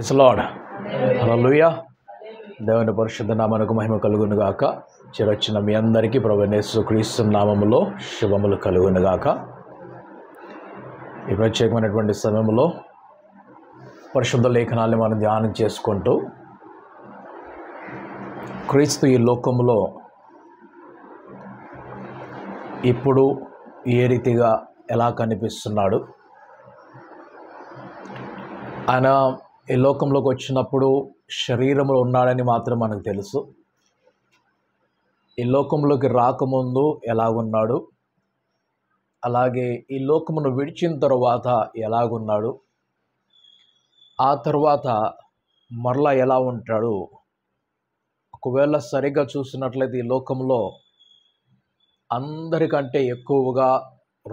plus hello అలలుయ దేవుని పరిశుద్ధ నామనకు మహిమ కలుగునుగాక చిరొచ్చిన మీ అందరికీ ప్రభనేసు క్రీస్తు నామములో శుభములు కలుగునుగాక ఈ ప్రత్యేకమైనటువంటి సమయంలో పరిశుద్ధ లేఖనాల్ని మనం ధ్యానం చేసుకుంటూ క్రీస్తు ఈ లోకంలో ఇప్పుడు ఏ రీతిగా ఎలా కనిపిస్తున్నాడు ఆయన ఈ లోకంలోకి వచ్చినప్పుడు శరీరంలో ఉన్నాడని మాత్రం మనకు తెలుసు ఈ లోకంలోకి రాకముందు ఎలా ఉన్నాడు అలాగే ఈ లోకమును విడిచిన తర్వాత ఎలాగున్నాడు ఆ తర్వాత మరలా ఎలా ఉంటాడు ఒకవేళ సరిగ్గా చూసినట్లయితే ఈ లోకంలో అందరికంటే ఎక్కువగా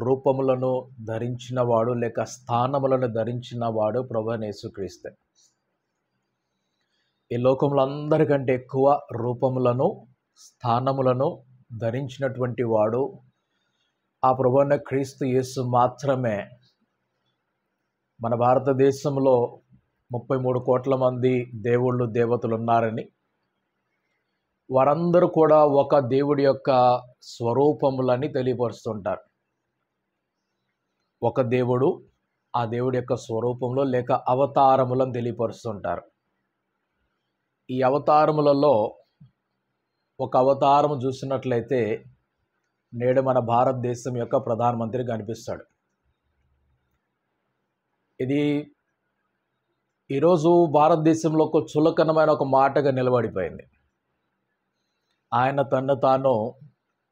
రూపములను ధరించినవాడు లేక స్థానములను ధరించినవాడు ప్రభు నేసుక్రీస్తే ఈ లోకంలో అందరికంటే ఎక్కువ రూపములను స్థానములను ధరించినటువంటి వాడు ఆ ప్రభున్న క్రీస్తు యేసు మాత్రమే మన భారతదేశంలో ముప్పై మూడు కోట్ల మంది దేవుళ్ళు దేవతలు ఉన్నారని వారందరూ కూడా ఒక దేవుడి యొక్క స్వరూపములని తెలియపరుస్తుంటారు ఒక దేవుడు ఆ దేవుడి యొక్క స్వరూపంలో లేక అవతారములను తెలియపరుస్తుంటారు ఈ అవతారములలో ఒక అవతారం చూసినట్లయితే నేడు మన భారతదేశం యొక్క ప్రధానమంత్రి కనిపిస్తాడు ఇది ఈరోజు భారతదేశంలో ఒక చులకనమైన ఒక మాటగా నిలబడిపోయింది ఆయన తను తాను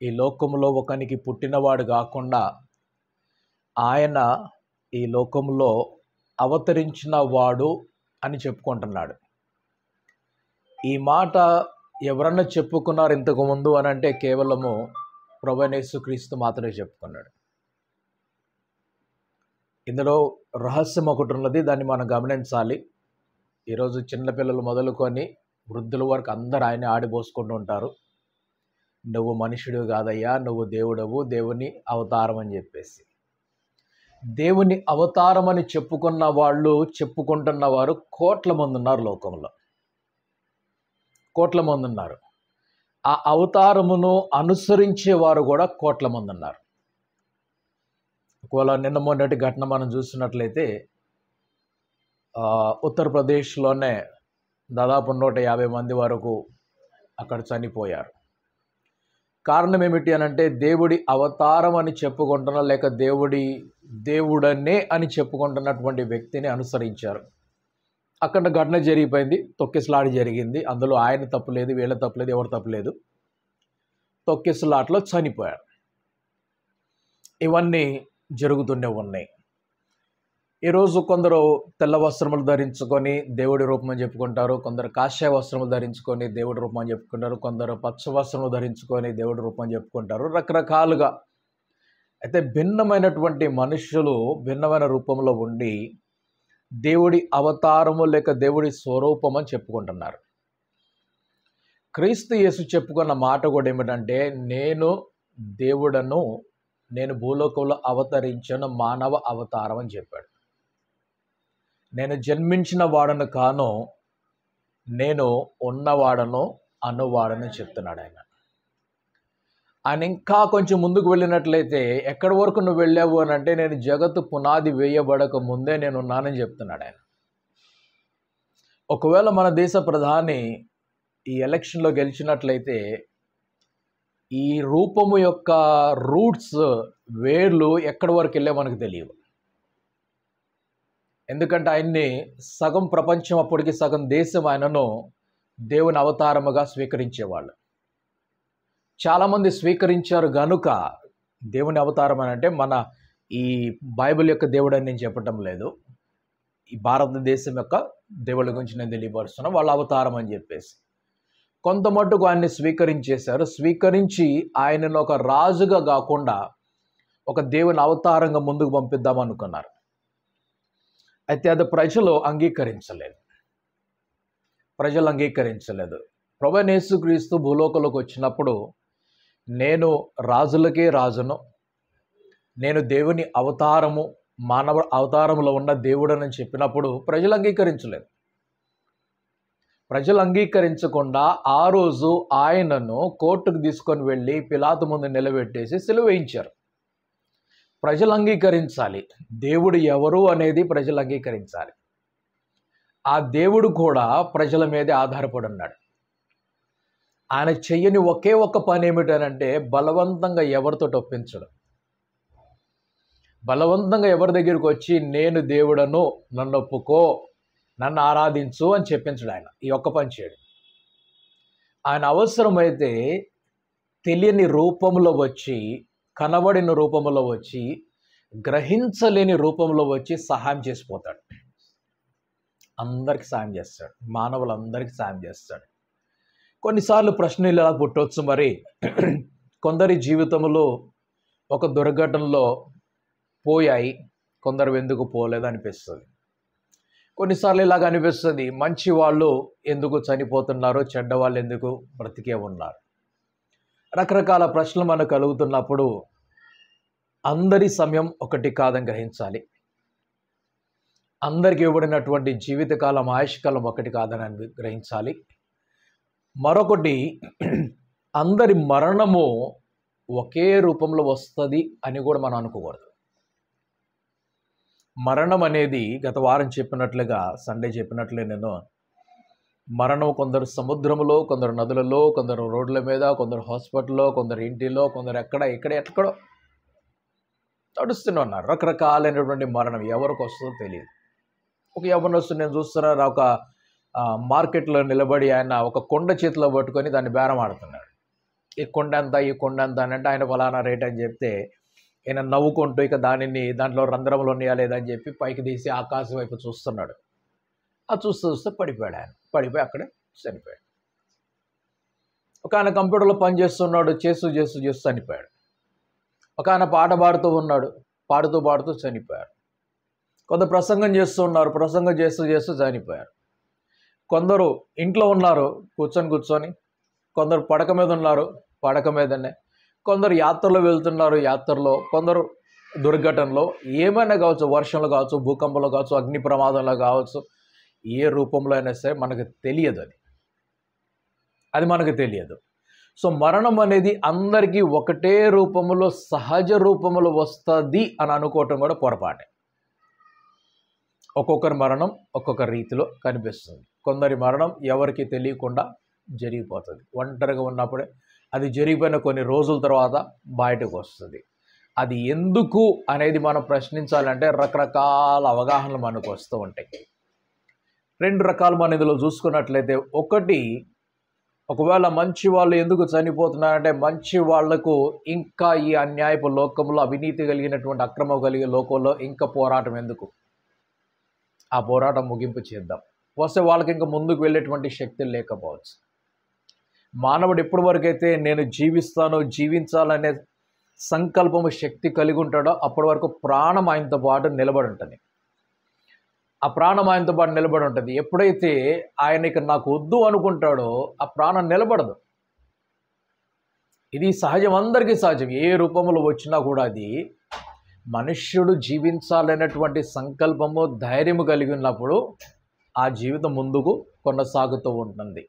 ఈ లోకంలో ఒకనికి పుట్టినవాడు కాకుండా ఆయన ఈ లోకంలో అవతరించిన వాడు అని చెప్పుకుంటున్నాడు ఈ మాట ఎవరన్నా చెప్పుకున్నారు ఇంతకుముందు అని అంటే కేవలము ప్రభనేసు క్రీస్తు మాత్రమే చెప్పుకున్నాడు ఇందులో రహస్యం ఒకటి ఉన్నది దాన్ని మనం గమనించాలి ఈరోజు చిన్నపిల్లలు మొదలుకొని వృద్ధుల వరకు అందరు ఆయన ఆడిపోసుకుంటూ ఉంటారు నువ్వు మనుషుడు కాదయ్యా నువ్వు దేవుడవు దేవుని అవతారం అని చెప్పేసి దేవుని అవతారం అని చెప్పుకున్న వాళ్ళు చెప్పుకుంటున్న వారు కోట్ల మంది ఉన్నారు లోకంలో కోట్ల మంది ఉన్నారు ఆ అవతారమును అనుసరించే వారు కూడా కోట్ల మంది ఉన్నారు ఒకవేళ నిన్న మొన్నటి ఘటన మనం చూసినట్లయితే ఉత్తరప్రదేశ్లోనే దాదాపు నూట యాభై మంది వరకు అక్కడ చనిపోయారు కారణం ఏమిటి అని అంటే దేవుడి అవతారం అని చెప్పుకుంటున్న లేక దేవుడి దేవుడనే అని చెప్పుకుంటున్నటువంటి వ్యక్తిని అనుసరించారు అక్కడ ఘటన జరిగిపోయింది తొక్కిసలాట జరిగింది అందులో ఆయన తప్పులేదు వీళ్ళ తప్పులేదు ఎవరు తప్పులేదు తొక్కిసలాట్లో చనిపోయారు ఇవన్నీ జరుగుతూనే ఉన్నాయి ఈరోజు కొందరు తెల్ల వస్త్రములు ధరించుకొని దేవుడి రూపం అని చెప్పుకుంటారు కొందరు కాషాయ వస్త్రములు ధరించుకొని దేవుడి రూపం అని చెప్పుకుంటారు కొందరు పచ్చ వస్త్రములు ధరించుకొని దేవుడి రూపం అని చెప్పుకుంటారు రకరకాలుగా అయితే భిన్నమైనటువంటి మనుషులు భిన్నమైన రూపంలో ఉండి దేవుడి అవతారము లేక దేవుడి స్వరూపం అని చెప్పుకుంటున్నారు క్రీస్తు యేసు చెప్పుకున్న మాట కూడా ఏమిటంటే నేను దేవుడను నేను భూలోకంలో అవతరించను మానవ అవతారం అని చెప్పాడు నేను జన్మించిన వాడను కాను నేను ఉన్నవాడను అనువాడని చెప్తున్నాడు ఆయన ఆయన ఇంకా కొంచెం ముందుకు వెళ్ళినట్లయితే ఎక్కడి వరకు నువ్వు వెళ్ళావు అని అంటే నేను జగత్తు పునాది వేయబడక ముందే నేను ఉన్నానని చెప్తున్నాడు ఆయన ఒకవేళ మన దేశ ప్రధాని ఈ ఎలక్షన్లో గెలిచినట్లయితే ఈ రూపము యొక్క రూట్స్ వేర్లు ఎక్కడి వరకు వెళ్ళే మనకు తెలియవు ఎందుకంటే ఆయన్ని సగం ప్రపంచం అప్పటికి సగం దేశం ఆయనను దేవుని అవతారముగా స్వీకరించేవాళ్ళు చాలామంది స్వీకరించారు గనుక దేవుని అవతారం అని అంటే మన ఈ బైబిల్ యొక్క దేవుడు అని నేను చెప్పటం లేదు ఈ భారతదేశం యొక్క దేవుళ్ళ గురించి నేను తెలియపరుస్తున్నాను వాళ్ళ అవతారం అని చెప్పేసి కొంత మట్టుకు ఆయన్ని స్వీకరించేశారు స్వీకరించి ఆయనను ఒక రాజుగా కాకుండా ఒక దేవుని అవతారంగా ముందుకు పంపిద్దాం అనుకున్నారు అయితే అది ప్రజలు అంగీకరించలేదు ప్రజలు అంగీకరించలేదు ప్రభనేసు క్రీస్తు భూలోకంలోకి వచ్చినప్పుడు నేను రాజులకే రాజును నేను దేవుని అవతారము మానవ అవతారంలో ఉన్న దేవుడని చెప్పినప్పుడు ప్రజలు అంగీకరించలేదు ప్రజలు అంగీకరించకుండా ఆ రోజు ఆయనను కోర్టుకు తీసుకొని వెళ్ళి పిలాతు ముందు నిలబెట్టేసి సెలవేయించారు ప్రజలు అంగీకరించాలి దేవుడు ఎవరు అనేది ప్రజలు అంగీకరించాలి ఆ దేవుడు కూడా ప్రజల మీదే ఆధారపడి ఉన్నాడు ఆయన చెయ్యని ఒకే ఒక్క పని ఏమిటనంటే బలవంతంగా ఎవరితో ఒప్పించడం బలవంతంగా ఎవరి దగ్గరికి వచ్చి నేను దేవుడను నన్ను ఒప్పుకో నన్ను ఆరాధించు అని చెప్పించడు ఆయన ఈ ఒక్క పని చేయడు ఆయన అవసరమైతే తెలియని రూపంలో వచ్చి కనబడిన రూపంలో వచ్చి గ్రహించలేని రూపంలో వచ్చి సహాయం చేసిపోతాడు అందరికి సాయం చేస్తాడు మానవులందరికీ సాయం చేస్తాడు కొన్నిసార్లు ప్రశ్నలు ఎలా పుట్టవచ్చు మరి కొందరి జీవితంలో ఒక దుర్ఘటనలో పోయాయి కొందరు ఎందుకు పోలేదు అనిపిస్తుంది కొన్నిసార్లు ఇలాగ అనిపిస్తుంది మంచి వాళ్ళు ఎందుకు చనిపోతున్నారో చెడ్డ వాళ్ళు ఎందుకు బ్రతికే ఉన్నారు రకరకాల ప్రశ్నలు మనకు కలుగుతున్నప్పుడు అందరి సమయం ఒకటి కాదని గ్రహించాలి అందరికి ఇవ్వబడినటువంటి జీవితకాలం ఆయుష్కాలం ఒకటి కాదని గ్రహించాలి మరొకటి అందరి మరణము ఒకే రూపంలో వస్తుంది అని కూడా మనం అనుకోకూడదు మరణం అనేది గత వారం చెప్పినట్లుగా సండే చెప్పినట్లే నేను మరణం కొందరు సముద్రంలో కొందరు నదులలో కొందరు రోడ్ల మీద కొందరు హాస్పిటల్లో కొందరు ఇంటిలో కొందరు ఎక్కడ ఇక్కడ ఎక్కడో తడుస్తూనే ఉన్నారు రకరకాలైనటువంటి మరణం ఎవరికి వస్తుందో తెలియదు ఒక యవ్వనొస్తు నేను చూస్తున్నా ఒక మార్కెట్లో నిలబడి ఆయన ఒక కొండ చేతిలో పట్టుకొని దాన్ని బేరం ఆడుతున్నాడు ఈ కొండ అంత ఈ కొండ అంత అని అంటే ఆయన ఫలానా రేట్ అని చెప్తే ఈయన నవ్వుకుంటూ ఇక దానిని దాంట్లో రంధ్రములు ఉన్నాయా లేదని చెప్పి పైకి తీసి ఆకాశం వైపు చూస్తున్నాడు ఆ చూస్తూ చూస్తే పడిపోయాడు ఆయన పడిపోయి అక్కడే చనిపోయాడు ఒక ఆయన కంప్యూటర్లో పనిచేస్తున్నాడు చేస్తూ చేస్తూ చేస్తూ చనిపోయాడు ఒక ఆయన పాట పాడుతూ ఉన్నాడు పాడుతూ పాడుతూ చనిపోయాడు కొంత ప్రసంగం చేస్తూ ఉన్నారు ప్రసంగం చేస్తూ చేస్తూ చనిపోయారు కొందరు ఇంట్లో ఉన్నారు కూర్చొని కూర్చొని కొందరు పడక మీద ఉన్నారు పడక మీదనే కొందరు యాత్రలో వెళ్తున్నారు యాత్రలో కొందరు దుర్ఘటనలో ఏమైనా కావచ్చు వర్షంలో కావచ్చు భూకంపంలో కావచ్చు అగ్ని ప్రమాదంలో కావచ్చు ఏ రూపంలో అయినా సరే మనకు తెలియదు అది అది మనకు తెలియదు సో మరణం అనేది అందరికీ ఒకటే రూపంలో సహజ రూపంలో వస్తుంది అని అనుకోవటం కూడా పొరపాటే ఒక్కొక్కరి మరణం ఒక్కొక్క రీతిలో కనిపిస్తుంది కొందరి మరణం ఎవరికి తెలియకుండా జరిగిపోతుంది ఒంటరిగా ఉన్నప్పుడే అది జరిగిపోయిన కొన్ని రోజుల తర్వాత బయటకు వస్తుంది అది ఎందుకు అనేది మనం ప్రశ్నించాలంటే రకరకాల అవగాహనలు మనకు వస్తూ ఉంటాయి రెండు రకాలు మనం ఇందులో చూసుకున్నట్లయితే ఒకటి ఒకవేళ మంచి వాళ్ళు ఎందుకు చనిపోతున్నారంటే మంచి వాళ్లకు ఇంకా ఈ అన్యాయపు లోకంలో అవినీతి కలిగినటువంటి అక్రమం కలిగే లోకంలో ఇంకా పోరాటం ఎందుకు ఆ పోరాటం ముగింపు చేద్దాం వస్తే వాళ్ళకి ఇంకా ముందుకు వెళ్ళేటువంటి శక్తి లేకపోవచ్చు మానవుడు ఎప్పటి వరకైతే నేను జీవిస్తాను జీవించాలనే సంకల్పము శక్తి కలిగి ఉంటాడో అప్పటి వరకు ప్రాణం ఆయనతో పాటు నిలబడి ఉంటుంది ఆ ప్రాణం ఆయనతో పాటు నిలబడి ఉంటుంది ఎప్పుడైతే ఆయనకి నాకు వద్దు అనుకుంటాడో ఆ ప్రాణం నిలబడదు ఇది సహజం అందరికీ సహజం ఏ రూపంలో వచ్చినా కూడా అది మనుష్యుడు జీవించాలనేటువంటి సంకల్పము ధైర్యము కలిగి ఉన్నప్పుడు ఆ జీవితం ముందుకు కొనసాగుతూ ఉంటుంది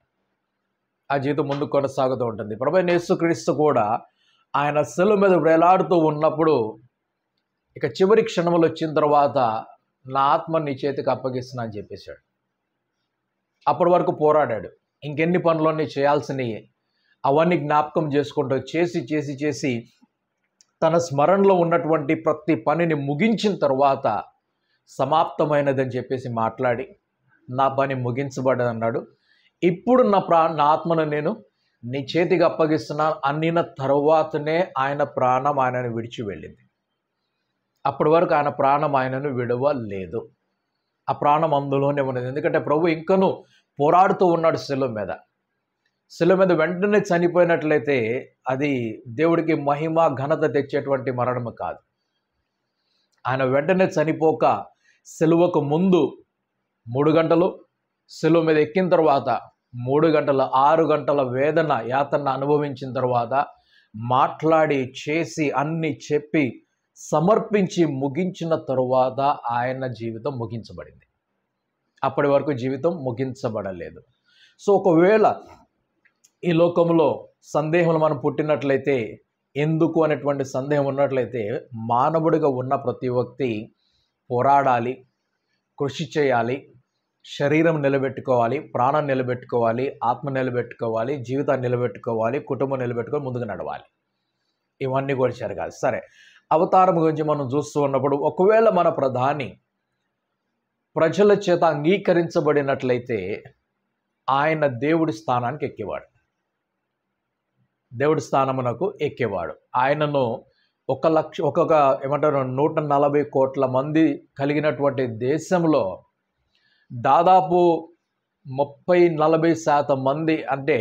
ఆ జీవితం ముందుకు కొనసాగుతూ ఉంటుంది ప్రభు యేసుక్రీస్తు కూడా ఆయన సెలవు మీద వేలాడుతూ ఉన్నప్పుడు ఇక చివరి క్షణములు వచ్చిన తర్వాత నా ఆత్మ నీ చేతికి అప్పగిస్తున్నా అని చెప్పేశాడు అప్పటి వరకు పోరాడాడు ఇంకెన్ని పనులన్నీ చేయాల్సినవి అవన్నీ జ్ఞాపకం చేసుకుంటూ చేసి చేసి చేసి తన స్మరణలో ఉన్నటువంటి ప్రతి పనిని ముగించిన తర్వాత సమాప్తమైనదని చెప్పేసి మాట్లాడి నా పని ముగించబడదు అన్నాడు ఇప్పుడు నా ప్రా నా ఆత్మను నేను నీ చేతికి అప్పగిస్తున్నాను అన్నిన తరువాతనే ఆయన ప్రాణం ఆయనను విడిచి వెళ్ళింది అప్పటి వరకు ఆయన ప్రాణం ఆయనను విడవలేదు ఆ ప్రాణం అందులోనే ఉన్నది ఎందుకంటే ప్రభు ఇంకను పోరాడుతూ ఉన్నాడు శిలం మీద శిలం మీద వెంటనే చనిపోయినట్లయితే అది దేవుడికి మహిమ ఘనత తెచ్చేటువంటి మరణము కాదు ఆయన వెంటనే చనిపోక సెలువకు ముందు మూడు గంటలు సెలవు మీద ఎక్కిన తర్వాత మూడు గంటల ఆరు గంటల వేదన యాతన అనుభవించిన తర్వాత మాట్లాడి చేసి అన్ని చెప్పి సమర్పించి ముగించిన తరువాత ఆయన జీవితం ముగించబడింది అప్పటి వరకు జీవితం ముగించబడలేదు సో ఒకవేళ ఈ లోకంలో సందేహం మనం పుట్టినట్లయితే ఎందుకు అనేటువంటి సందేహం ఉన్నట్లయితే మానవుడిగా ఉన్న ప్రతి వ్యక్తి పోరాడాలి కృషి చేయాలి శరీరం నిలబెట్టుకోవాలి ప్రాణం నిలబెట్టుకోవాలి ఆత్మ నిలబెట్టుకోవాలి జీవితాన్ని నిలబెట్టుకోవాలి కుటుంబం నిలబెట్టుకొని ముందుకు నడవాలి ఇవన్నీ కూడా జరగాలి సరే అవతారం గురించి మనం చూస్తూ ఉన్నప్పుడు ఒకవేళ మన ప్రధాని ప్రజల చేత అంగీకరించబడినట్లయితే ఆయన దేవుడి స్థానానికి ఎక్కేవాడు దేవుడి స్థానమునకు ఎక్కేవాడు ఆయనను ఒక లక్ష ఒక్కొక్క ఏమంటారు నూట నలభై కోట్ల మంది కలిగినటువంటి దేశంలో దాదాపు ముప్పై నలభై శాతం మంది అంటే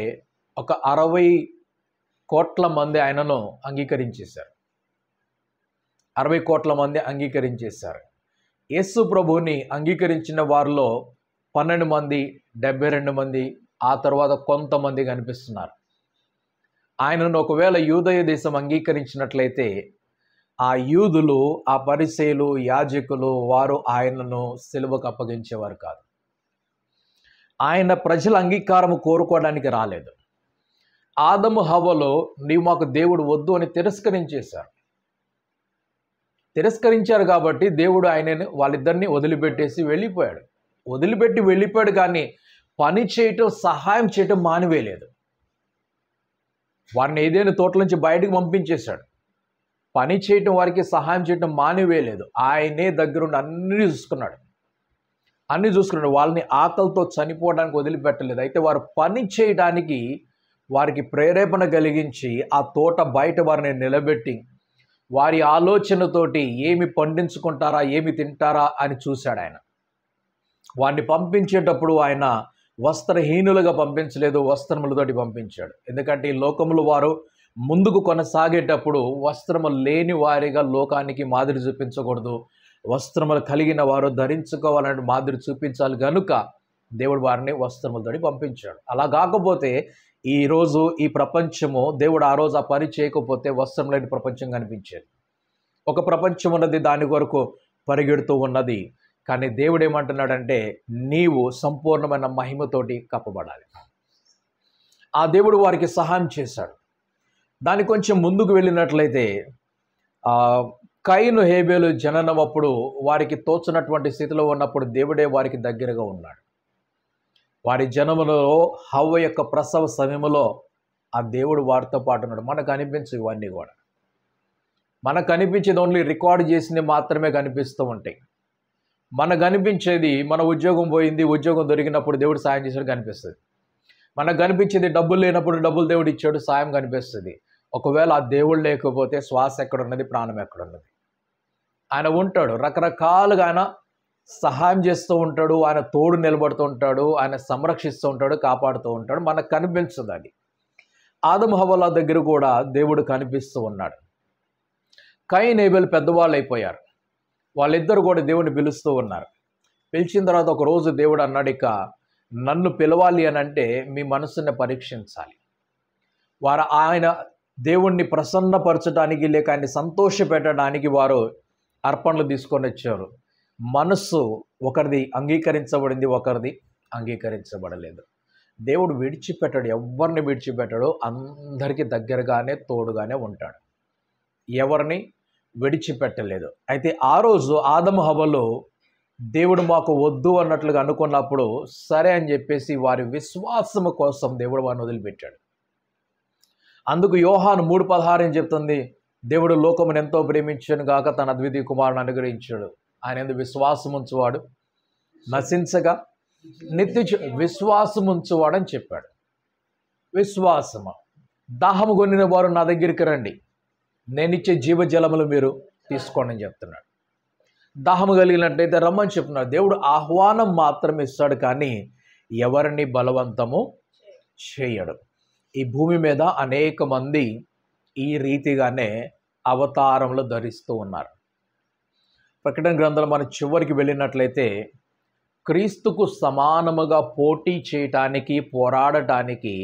ఒక అరవై కోట్ల మంది ఆయనను అంగీకరించేశారు అరవై కోట్ల మంది అంగీకరించేశారు యేసు ప్రభుని అంగీకరించిన వారిలో పన్నెండు మంది డెబ్బై రెండు మంది ఆ తర్వాత కొంతమంది కనిపిస్తున్నారు ఆయనను ఒకవేళ యూదయ దేశం అంగీకరించినట్లయితే ఆ యూదులు ఆ పరిసేలు యాజకులు వారు ఆయనను సెలవుకు అప్పగించేవారు కాదు ఆయన ప్రజల అంగీకారం కోరుకోవడానికి రాలేదు ఆదము హవలో నీవు మాకు దేవుడు వద్దు అని తిరస్కరించేశారు తిరస్కరించారు కాబట్టి దేవుడు ఆయనని వాళ్ళిద్దరిని వదిలిపెట్టేసి వెళ్ళిపోయాడు వదిలిపెట్టి వెళ్ళిపోయాడు కానీ పని చేయటం సహాయం చేయటం మానివేయలేదు వారిని ఏదైనా తోటల నుంచి బయటకు పంపించేశాడు పని చేయటం వారికి సహాయం చేయటం మానివేయలేదు ఆయనే దగ్గరుండి అన్నీ చూసుకున్నాడు అన్నీ చూసుకున్నాడు వాళ్ళని ఆకలితో చనిపోవడానికి వదిలిపెట్టలేదు అయితే వారు పని చేయడానికి వారికి ప్రేరేపణ కలిగించి ఆ తోట బయట వారిని నిలబెట్టి వారి ఆలోచనతోటి ఏమి పండించుకుంటారా ఏమి తింటారా అని చూశాడు ఆయన వారిని పంపించేటప్పుడు ఆయన వస్త్రహీనులుగా పంపించలేదు వస్త్రములతోటి పంపించాడు ఎందుకంటే ఈ లోకములు వారు ముందుకు కొనసాగేటప్పుడు వస్త్రము లేని వారిగా లోకానికి మాదిరి చూపించకూడదు వస్త్రములు కలిగిన వారు ధరించుకోవాలని మాదిరి చూపించాలి కనుక దేవుడు వారిని వస్త్రములతోటి పంపించాడు అలా కాకపోతే ఈరోజు ఈ ప్రపంచము దేవుడు ఆ రోజు ఆ పని చేయకపోతే వస్త్రం లేని ప్రపంచం కనిపించేది ఒక ప్రపంచం ఉన్నది దాని కొరకు పరిగెడుతూ ఉన్నది కానీ దేవుడు ఏమంటున్నాడంటే నీవు సంపూర్ణమైన మహిమతోటి కప్పబడాలి ఆ దేవుడు వారికి సహాయం చేశాడు దాని కొంచెం ముందుకు వెళ్ళినట్లయితే కైను హేబేలు జననం అప్పుడు వారికి తోచినటువంటి స్థితిలో ఉన్నప్పుడు దేవుడే వారికి దగ్గరగా ఉన్నాడు వారి జనములో హవ్వ యొక్క ప్రసవ సమయంలో ఆ దేవుడు వారితో పాటు ఉన్నాడు మనకు అనిపించు ఇవన్నీ కూడా మనకు అనిపించేది ఓన్లీ రికార్డు చేసింది మాత్రమే కనిపిస్తూ ఉంటాయి మనకు కనిపించేది మన ఉద్యోగం పోయింది ఉద్యోగం దొరికినప్పుడు దేవుడు సాయం చేసాడు కనిపిస్తుంది మనకు కనిపించేది డబ్బులు లేనప్పుడు డబ్బులు దేవుడు ఇచ్చాడు సాయం కనిపిస్తుంది ఒకవేళ ఆ దేవుడు లేకపోతే శ్వాస ఎక్కడున్నది ప్రాణం ఎక్కడున్నది ఆయన ఉంటాడు రకరకాలుగా ఆయన సహాయం చేస్తూ ఉంటాడు ఆయన తోడు నిలబడుతూ ఉంటాడు ఆయన సంరక్షిస్తూ ఉంటాడు కాపాడుతూ ఉంటాడు మనకు కనిపించదు అది ఆదమహవల దగ్గర కూడా దేవుడు కనిపిస్తూ ఉన్నాడు కై ఏబెల్ పెద్దవాళ్ళు అయిపోయారు వాళ్ళిద్దరు కూడా దేవుడిని పిలుస్తూ ఉన్నారు పిలిచిన తర్వాత ఒకరోజు దేవుడు అన్నాడు ఇక నన్ను పిలవాలి అని అంటే మీ మనసుని పరీక్షించాలి వారు ఆయన దేవుణ్ణి ప్రసన్నపరచడానికి లేక ఆయన్ని సంతోషపెట్టడానికి వారు అర్పణలు తీసుకొని వచ్చారు మనస్సు ఒకరిది అంగీకరించబడింది ఒకరిది అంగీకరించబడలేదు దేవుడు విడిచిపెట్టాడు ఎవరిని విడిచిపెట్టాడో అందరికీ దగ్గరగానే తోడుగానే ఉంటాడు ఎవరిని విడిచిపెట్టలేదు అయితే ఆ రోజు ఆదమ హవలో దేవుడు మాకు వద్దు అన్నట్లుగా అనుకున్నప్పుడు సరే అని చెప్పేసి వారి విశ్వాసము కోసం దేవుడు వారిని వదిలిపెట్టాడు అందుకు యోహాను మూడు పదహారం చెప్తుంది దేవుడు లోకమును ఎంతో ప్రేమించను గాక తన అద్వితీయ కుమారుని అనుగ్రహించాడు ఆయన ఎందుకు విశ్వాసముంచువాడు ఉంచువాడు నశించగా నిత్య విశ్వాసముంచువాడు ఉంచువాడని చెప్పాడు విశ్వాసము దాహము కొనిన వారు నా దగ్గరికి రండి నేనిచ్చే జీవజలములు మీరు తీసుకోండి అని చెప్తున్నాడు దాహము కలిగినట్టయితే రమ్మని చెప్తున్నాడు దేవుడు ఆహ్వానం మాత్రం ఇస్తాడు కానీ ఎవరిని బలవంతము చేయడు ఈ భూమి మీద అనేక మంది ఈ రీతిగానే అవతారంలో ధరిస్తూ ఉన్నారు ప్రకటన గ్రంథాలు మనం చివరికి వెళ్ళినట్లయితే క్రీస్తుకు సమానముగా పోటీ చేయటానికి పోరాడటానికి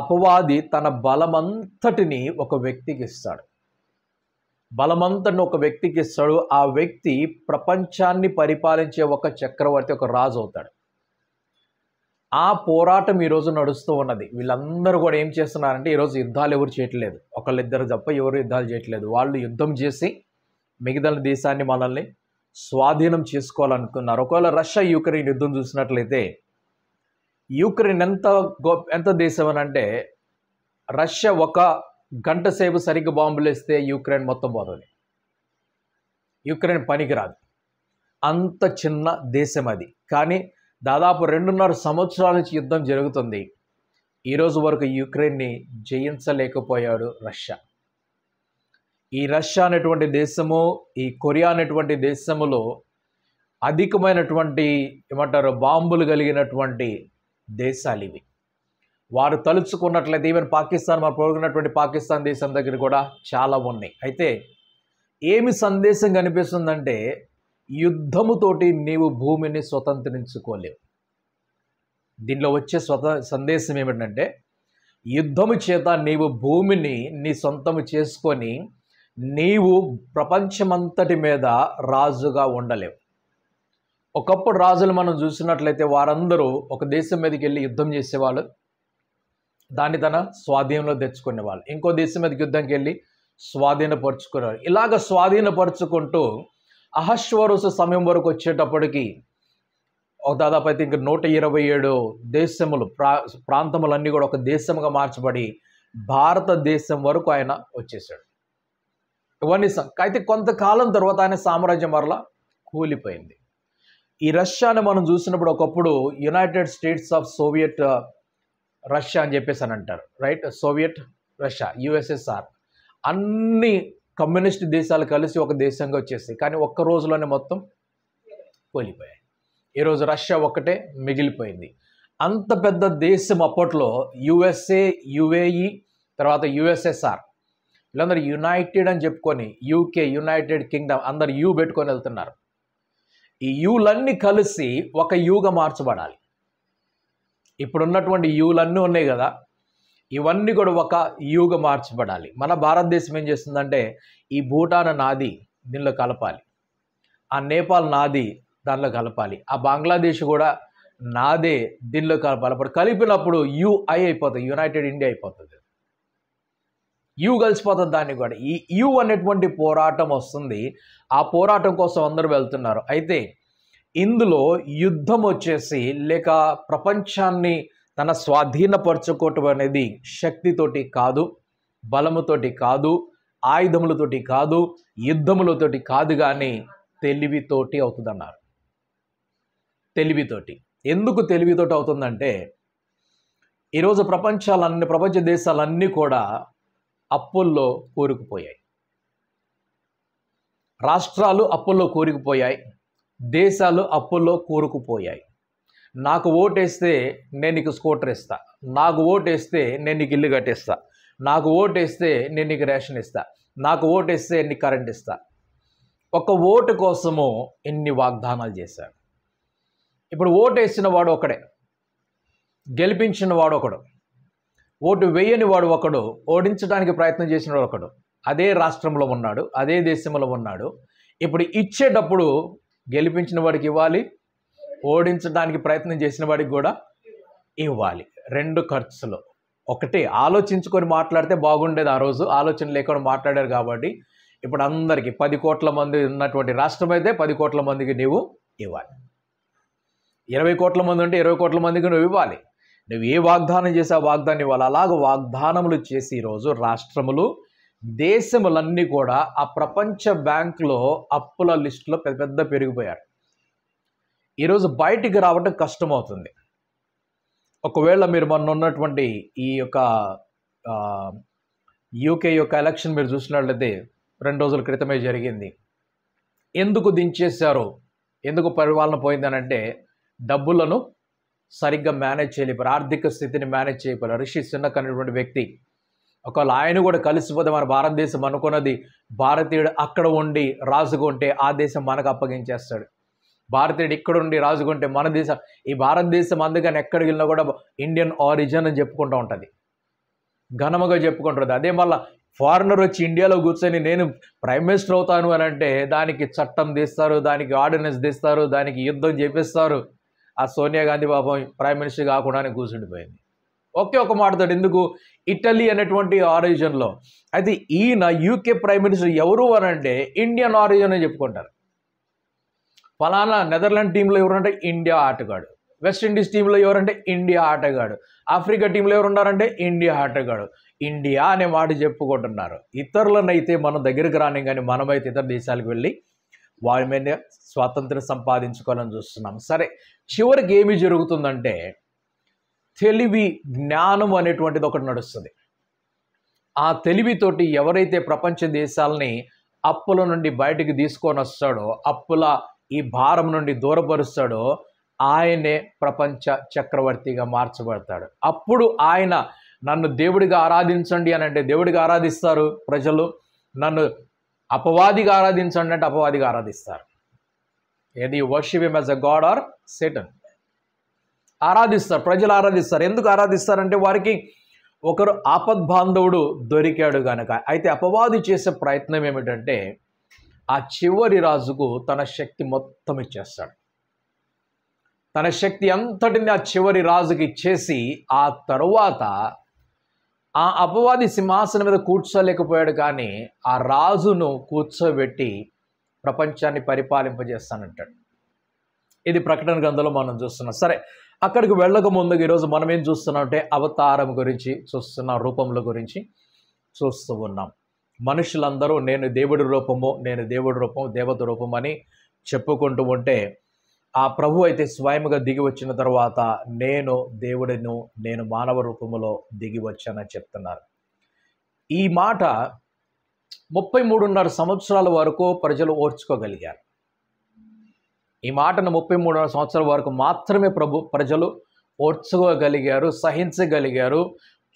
అపవాది తన బలమంతటిని ఒక వ్యక్తికి ఇస్తాడు బలమంతటిని ఒక వ్యక్తికి ఇస్తాడు ఆ వ్యక్తి ప్రపంచాన్ని పరిపాలించే ఒక చక్రవర్తి ఒక రాజు అవుతాడు ఆ పోరాటం ఈరోజు నడుస్తూ ఉన్నది వీళ్ళందరూ కూడా ఏం చేస్తున్నారంటే ఈరోజు యుద్ధాలు ఎవరు చేయట్లేదు ఒకళ్ళిద్దరు తప్ప ఎవరు యుద్ధాలు చేయట్లేదు వాళ్ళు యుద్ధం చేసి మిగతా దేశాన్ని మనల్ని స్వాధీనం చేసుకోవాలనుకున్నారు ఒకవేళ రష్యా యూక్రెయిన్ యుద్ధం చూసినట్లయితే యూక్రెయిన్ ఎంత గో ఎంత దేశం అని అంటే రష్యా ఒక గంట సేపు సరిగ్గా బాంబులు వేస్తే యూక్రెయిన్ మొత్తం పోతుంది యూక్రెయిన్ పనికిరాదు అంత చిన్న దేశం అది కానీ దాదాపు రెండున్నర సంవత్సరాల నుంచి యుద్ధం జరుగుతుంది ఈరోజు వరకు యుక్రెయిన్ని జయించలేకపోయాడు రష్యా ఈ రష్యా అనేటువంటి దేశము ఈ కొరియా అనేటువంటి దేశములో అధికమైనటువంటి ఏమంటారు బాంబులు కలిగినటువంటి దేశాలు ఇవి వారు తలుచుకున్నట్లయితే ఈవెన్ పాకిస్తాన్ మా పొరుగున్నటువంటి పాకిస్తాన్ దేశం దగ్గర కూడా చాలా ఉన్నాయి అయితే ఏమి సందేశం కనిపిస్తుందంటే యుద్ధముతోటి నీవు భూమిని స్వతంత్రించుకోలేవు దీనిలో వచ్చే స్వత సందేశం ఏమిటంటే యుద్ధము చేత నీవు భూమిని నీ సొంతము చేసుకొని నీవు ప్రపంచమంతటి మీద రాజుగా ఉండలేవు ఒకప్పుడు రాజులు మనం చూసినట్లయితే వారందరూ ఒక దేశం మీదకి వెళ్ళి యుద్ధం చేసేవాళ్ళు దాన్ని తన స్వాధీనంలో తెచ్చుకునేవాళ్ళు ఇంకో దేశం మీదకి యుద్ధంకి వెళ్ళి స్వాధీనపరుచుకునేవాళ్ళు ఇలాగ స్వాధీనపరుచుకుంటూ అహశ్వరుస సమయం వరకు వచ్చేటప్పటికి ఒక దాదాపు అయితే ఇంకా నూట ఇరవై ఏడు దేశములు ప్రా ప్రాంతములన్నీ కూడా ఒక దేశముగా మార్చబడి భారతదేశం వరకు ఆయన వచ్చేసాడు ఇవన్నీ అయితే కొంతకాలం తర్వాత ఆయన సామ్రాజ్యం మరలా కూలిపోయింది ఈ రష్యాని మనం చూసినప్పుడు ఒకప్పుడు United States of Soviet Russia అని చెప్పేసి అని అంటారు రైట్ సోవియట్ రష్యా యుఎస్ఎస్ఆర్ అన్ని కమ్యూనిస్ట్ దేశాలు కలిసి ఒక దేశంగా వచ్చేసాయి కానీ ఒక్క రోజులోనే మొత్తం కోలిపోయాయి ఈరోజు రష్యా ఒక్కటే మిగిలిపోయింది అంత పెద్ద దేశం అప్పట్లో యుఎస్ఏ యుఏఈ తర్వాత యుఎస్ఎస్ఆర్ వీళ్ళందరూ యునైటెడ్ అని చెప్పుకొని యూకే యునైటెడ్ కింగ్డమ్ అందరు యూ పెట్టుకొని వెళ్తున్నారు ఈ యూలన్నీ కలిసి ఒక యూగా మార్చబడాలి ఇప్పుడున్నటువంటి యూలన్నీ ఉన్నాయి కదా ఇవన్నీ కూడా ఒక యూగ మార్చబడాలి మన భారతదేశం ఏం చేస్తుందంటే ఈ భూటాన్ నాది దీనిలో కలపాలి ఆ నేపాల్ నాది దానిలో కలపాలి ఆ బంగ్లాదేశ్ కూడా నాదే దీనిలో కలపాలి అప్పుడు కలిపినప్పుడు యుఐ అయిపోతుంది యునైటెడ్ ఇండియా అయిపోతుంది యు కలిసిపోతుంది దాన్ని కూడా ఈ యు అనేటువంటి పోరాటం వస్తుంది ఆ పోరాటం కోసం అందరూ వెళ్తున్నారు అయితే ఇందులో యుద్ధం వచ్చేసి లేక ప్రపంచాన్ని తన స్వాధీనపరచుకోవటం అనేది శక్తితోటి కాదు బలముతోటి కాదు ఆయుధములతోటి కాదు యుద్ధములతోటి కాదు కానీ తెలివితోటి అవుతుందన్నారు తెలివితోటి ఎందుకు తెలివితోటి అవుతుందంటే ఈరోజు ప్రపంచాలన్నీ ప్రపంచ దేశాలన్నీ కూడా అప్పుల్లో కూరుకుపోయాయి రాష్ట్రాలు అప్పుల్లో కూరుకుపోయాయి దేశాలు అప్పుల్లో కూరుకుపోయాయి నాకు ఓటేస్తే నేను నీకు స్కూటర్ ఇస్తా నాకు ఓటేస్తే నేను నీకు ఇల్లు కట్టిస్తా నాకు ఓటేస్తే నేను నీకు రేషన్ ఇస్తా నాకు ఓటేస్తే నీకు కరెంట్ ఇస్తా ఒక ఓటు కోసము ఎన్ని వాగ్దానాలు చేశాడు ఇప్పుడు ఓటేసిన వాడు ఒకడే గెలిపించిన వాడు ఒకడు ఓటు వేయని వాడు ఒకడు ఓడించడానికి ప్రయత్నం చేసిన వాడు ఒకడు అదే రాష్ట్రంలో ఉన్నాడు అదే దేశంలో ఉన్నాడు ఇప్పుడు ఇచ్చేటప్పుడు గెలిపించిన వాడికి ఇవ్వాలి ఓడించడానికి ప్రయత్నం చేసిన వాడికి కూడా ఇవ్వాలి రెండు ఖర్చులు ఒకటి ఆలోచించుకొని మాట్లాడితే బాగుండేది ఆ రోజు ఆలోచన లేకుండా మాట్లాడారు కాబట్టి ఇప్పుడు అందరికీ పది కోట్ల మంది ఉన్నటువంటి రాష్ట్రం అయితే పది కోట్ల మందికి నువ్వు ఇవ్వాలి ఇరవై కోట్ల మంది ఉంటే ఇరవై కోట్ల మందికి నువ్వు ఇవ్వాలి నువ్వు ఏ వాగ్దానం చేసే వాగ్దానం ఇవ్వాలి అలాగ వాగ్దానములు చేసి ఈరోజు రాష్ట్రములు దేశములన్నీ కూడా ఆ ప్రపంచ బ్యాంకులో అప్పుల లిస్టులో పెద్ద పెద్ద పెరిగిపోయారు ఈరోజు బయటికి రావడం కష్టమవుతుంది ఒకవేళ మీరు మొన్న ఉన్నటువంటి ఈ యొక్క యూకే యొక్క ఎలక్షన్ మీరు చూసినట్లయితే రెండు రోజుల క్రితమే జరిగింది ఎందుకు దించేశారు ఎందుకు పరిపాలన పోయిందనంటే డబ్బులను సరిగ్గా మేనేజ్ చేయలేపారు ఆర్థిక స్థితిని మేనేజ్ చేయలేపారు రిషి సిన్నక్ అనేటువంటి వ్యక్తి ఒకవేళ ఆయన కూడా కలిసిపోతే మన భారతదేశం అనుకున్నది భారతీయుడు అక్కడ ఉండి ఉంటే ఆ దేశం మనకు అప్పగించేస్తాడు భారతీయుడు ఇక్కడుండి రాజుకుంటే మన దేశం ఈ భారతదేశం అందుకని ఎక్కడికి వెళ్ళినా కూడా ఇండియన్ ఆరిజిన్ అని చెప్పుకుంటూ ఉంటుంది ఘనముగా చెప్పుకుంటుంది అదే మళ్ళీ ఫారినర్ వచ్చి ఇండియాలో కూర్చొని నేను ప్రైమ్ మినిస్టర్ అవుతాను అని అంటే దానికి చట్టం తీస్తారు దానికి ఆర్డినెన్స్ తీస్తారు దానికి యుద్ధం చేపిస్తారు ఆ సోనియా గాంధీ పాపం ప్రైమ్ మినిస్టర్ కాకుండానే కూర్చుండిపోయింది ఒకే ఒక మాటతో ఎందుకు ఇటలీ అనేటువంటి ఆరిజన్లో అయితే ఈయన యూకే ప్రైమ్ మినిస్టర్ ఎవరు అని అంటే ఇండియన్ ఆరిజన్ అని చెప్పుకుంటారు ఫలానా నెదర్లాండ్ టీంలో ఎవరంటే ఇండియా ఆటగాడు వెస్టిండీస్ టీంలో ఎవరంటే ఇండియా ఆటగాడు ఆఫ్రికా టీంలో ఎవరున్నారంటే ఇండియా ఆటగాడు ఇండియా అనే మాట చెప్పుకుంటున్నారు ఇతరులనైతే మనం దగ్గరికి రాని కానీ మనమైతే ఇతర దేశాలకు వెళ్ళి వాళ్ళ మీద స్వాతంత్రం సంపాదించుకోవాలని చూస్తున్నాం సరే చివరికి ఏమి జరుగుతుందంటే తెలివి జ్ఞానం అనేటువంటిది ఒకటి నడుస్తుంది ఆ తెలివితోటి ఎవరైతే ప్రపంచ దేశాలని అప్పుల నుండి బయటికి తీసుకొని వస్తాడో అప్పుల ఈ భారం నుండి దూరపరుస్తాడో ఆయనే ప్రపంచ చక్రవర్తిగా మార్చబడతాడు అప్పుడు ఆయన నన్ను దేవుడిగా ఆరాధించండి అని అంటే దేవుడిగా ఆరాధిస్తారు ప్రజలు నన్ను అపవాదిగా ఆరాధించండి అంటే అపవాదిగా ఆరాధిస్తారు ఏది worship M S a god or Satan ఆరాధిస్తారు ప్రజలు ఆరాధిస్తారు ఎందుకు ఆరాధిస్తారంటే వారికి ఒకరు ఆపద్బాంధవుడు దొరికాడు కనుక అయితే అపవాది చేసే ప్రయత్నం ఏమిటంటే ఆ చివరి రాజుకు తన శక్తి మొత్తం ఇచ్చేస్తాడు తన శక్తి అంతటిని ఆ చివరి రాజుకి ఇచ్చేసి ఆ తరువాత ఆ అపవాది సింహాసనం మీద కూర్చోలేకపోయాడు కానీ ఆ రాజును కూర్చోబెట్టి ప్రపంచాన్ని పరిపాలింపజేస్తానంటాడు ఇది ప్రకటన గ్రంథంలో మనం చూస్తున్నాం సరే అక్కడికి వెళ్ళక ముందు ఈరోజు మనం ఏం చూస్తున్నాం అంటే అవతారం గురించి చూస్తున్నాం రూపంలో గురించి చూస్తూ ఉన్నాం మనుషులందరూ నేను దేవుడి రూపము నేను దేవుడి రూపం దేవత రూపం అని చెప్పుకుంటూ ఉంటే ఆ ప్రభు అయితే స్వయంగా దిగి వచ్చిన తర్వాత నేను దేవుడిను నేను మానవ రూపములో దిగి వచ్చానని చెప్తున్నారు ఈ మాట ముప్పై మూడున్నర సంవత్సరాల వరకు ప్రజలు ఓర్చుకోగలిగారు ఈ మాటను ముప్పై మూడున్నర సంవత్సరాల వరకు మాత్రమే ప్రభు ప్రజలు ఓర్చుకోగలిగారు సహించగలిగారు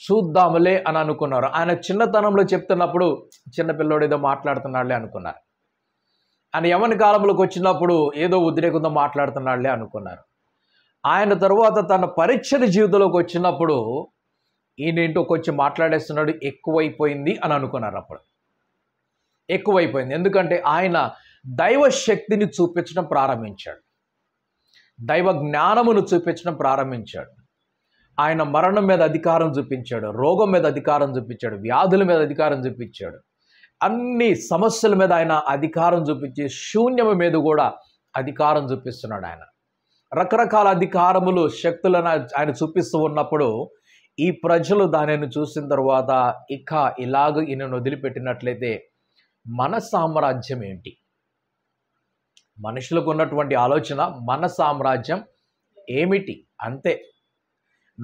చూద్దాములే అని అనుకున్నారు ఆయన చిన్నతనంలో చెప్తున్నప్పుడు చిన్నపిల్లోడు ఏదో మాట్లాడుతున్నాడులే అనుకున్నారు ఆయన యవని కాలంలోకి వచ్చినప్పుడు ఏదో ఉద్రేకంతో మాట్లాడుతున్నాడులే అనుకున్నారు ఆయన తర్వాత తన పరీక్షల జీవితంలోకి వచ్చినప్పుడు ఈయన ఏంటో కొంచెం మాట్లాడేస్తున్నాడు ఎక్కువైపోయింది అని అనుకున్నారు అప్పుడు ఎక్కువైపోయింది ఎందుకంటే ఆయన దైవ శక్తిని చూపించడం ప్రారంభించాడు దైవ జ్ఞానమును చూపించడం ప్రారంభించాడు ఆయన మరణం మీద అధికారం చూపించాడు రోగం మీద అధికారం చూపించాడు వ్యాధుల మీద అధికారం చూపించాడు అన్ని సమస్యల మీద ఆయన అధికారం చూపించి శూన్యము మీద కూడా అధికారం చూపిస్తున్నాడు ఆయన రకరకాల అధికారములు శక్తులను ఆయన చూపిస్తూ ఉన్నప్పుడు ఈ ప్రజలు దానిని చూసిన తర్వాత ఇక ఇలాగ ఈయనను వదిలిపెట్టినట్లయితే మన సామ్రాజ్యం ఏంటి మనుషులకు ఉన్నటువంటి ఆలోచన మన సామ్రాజ్యం ఏమిటి అంతే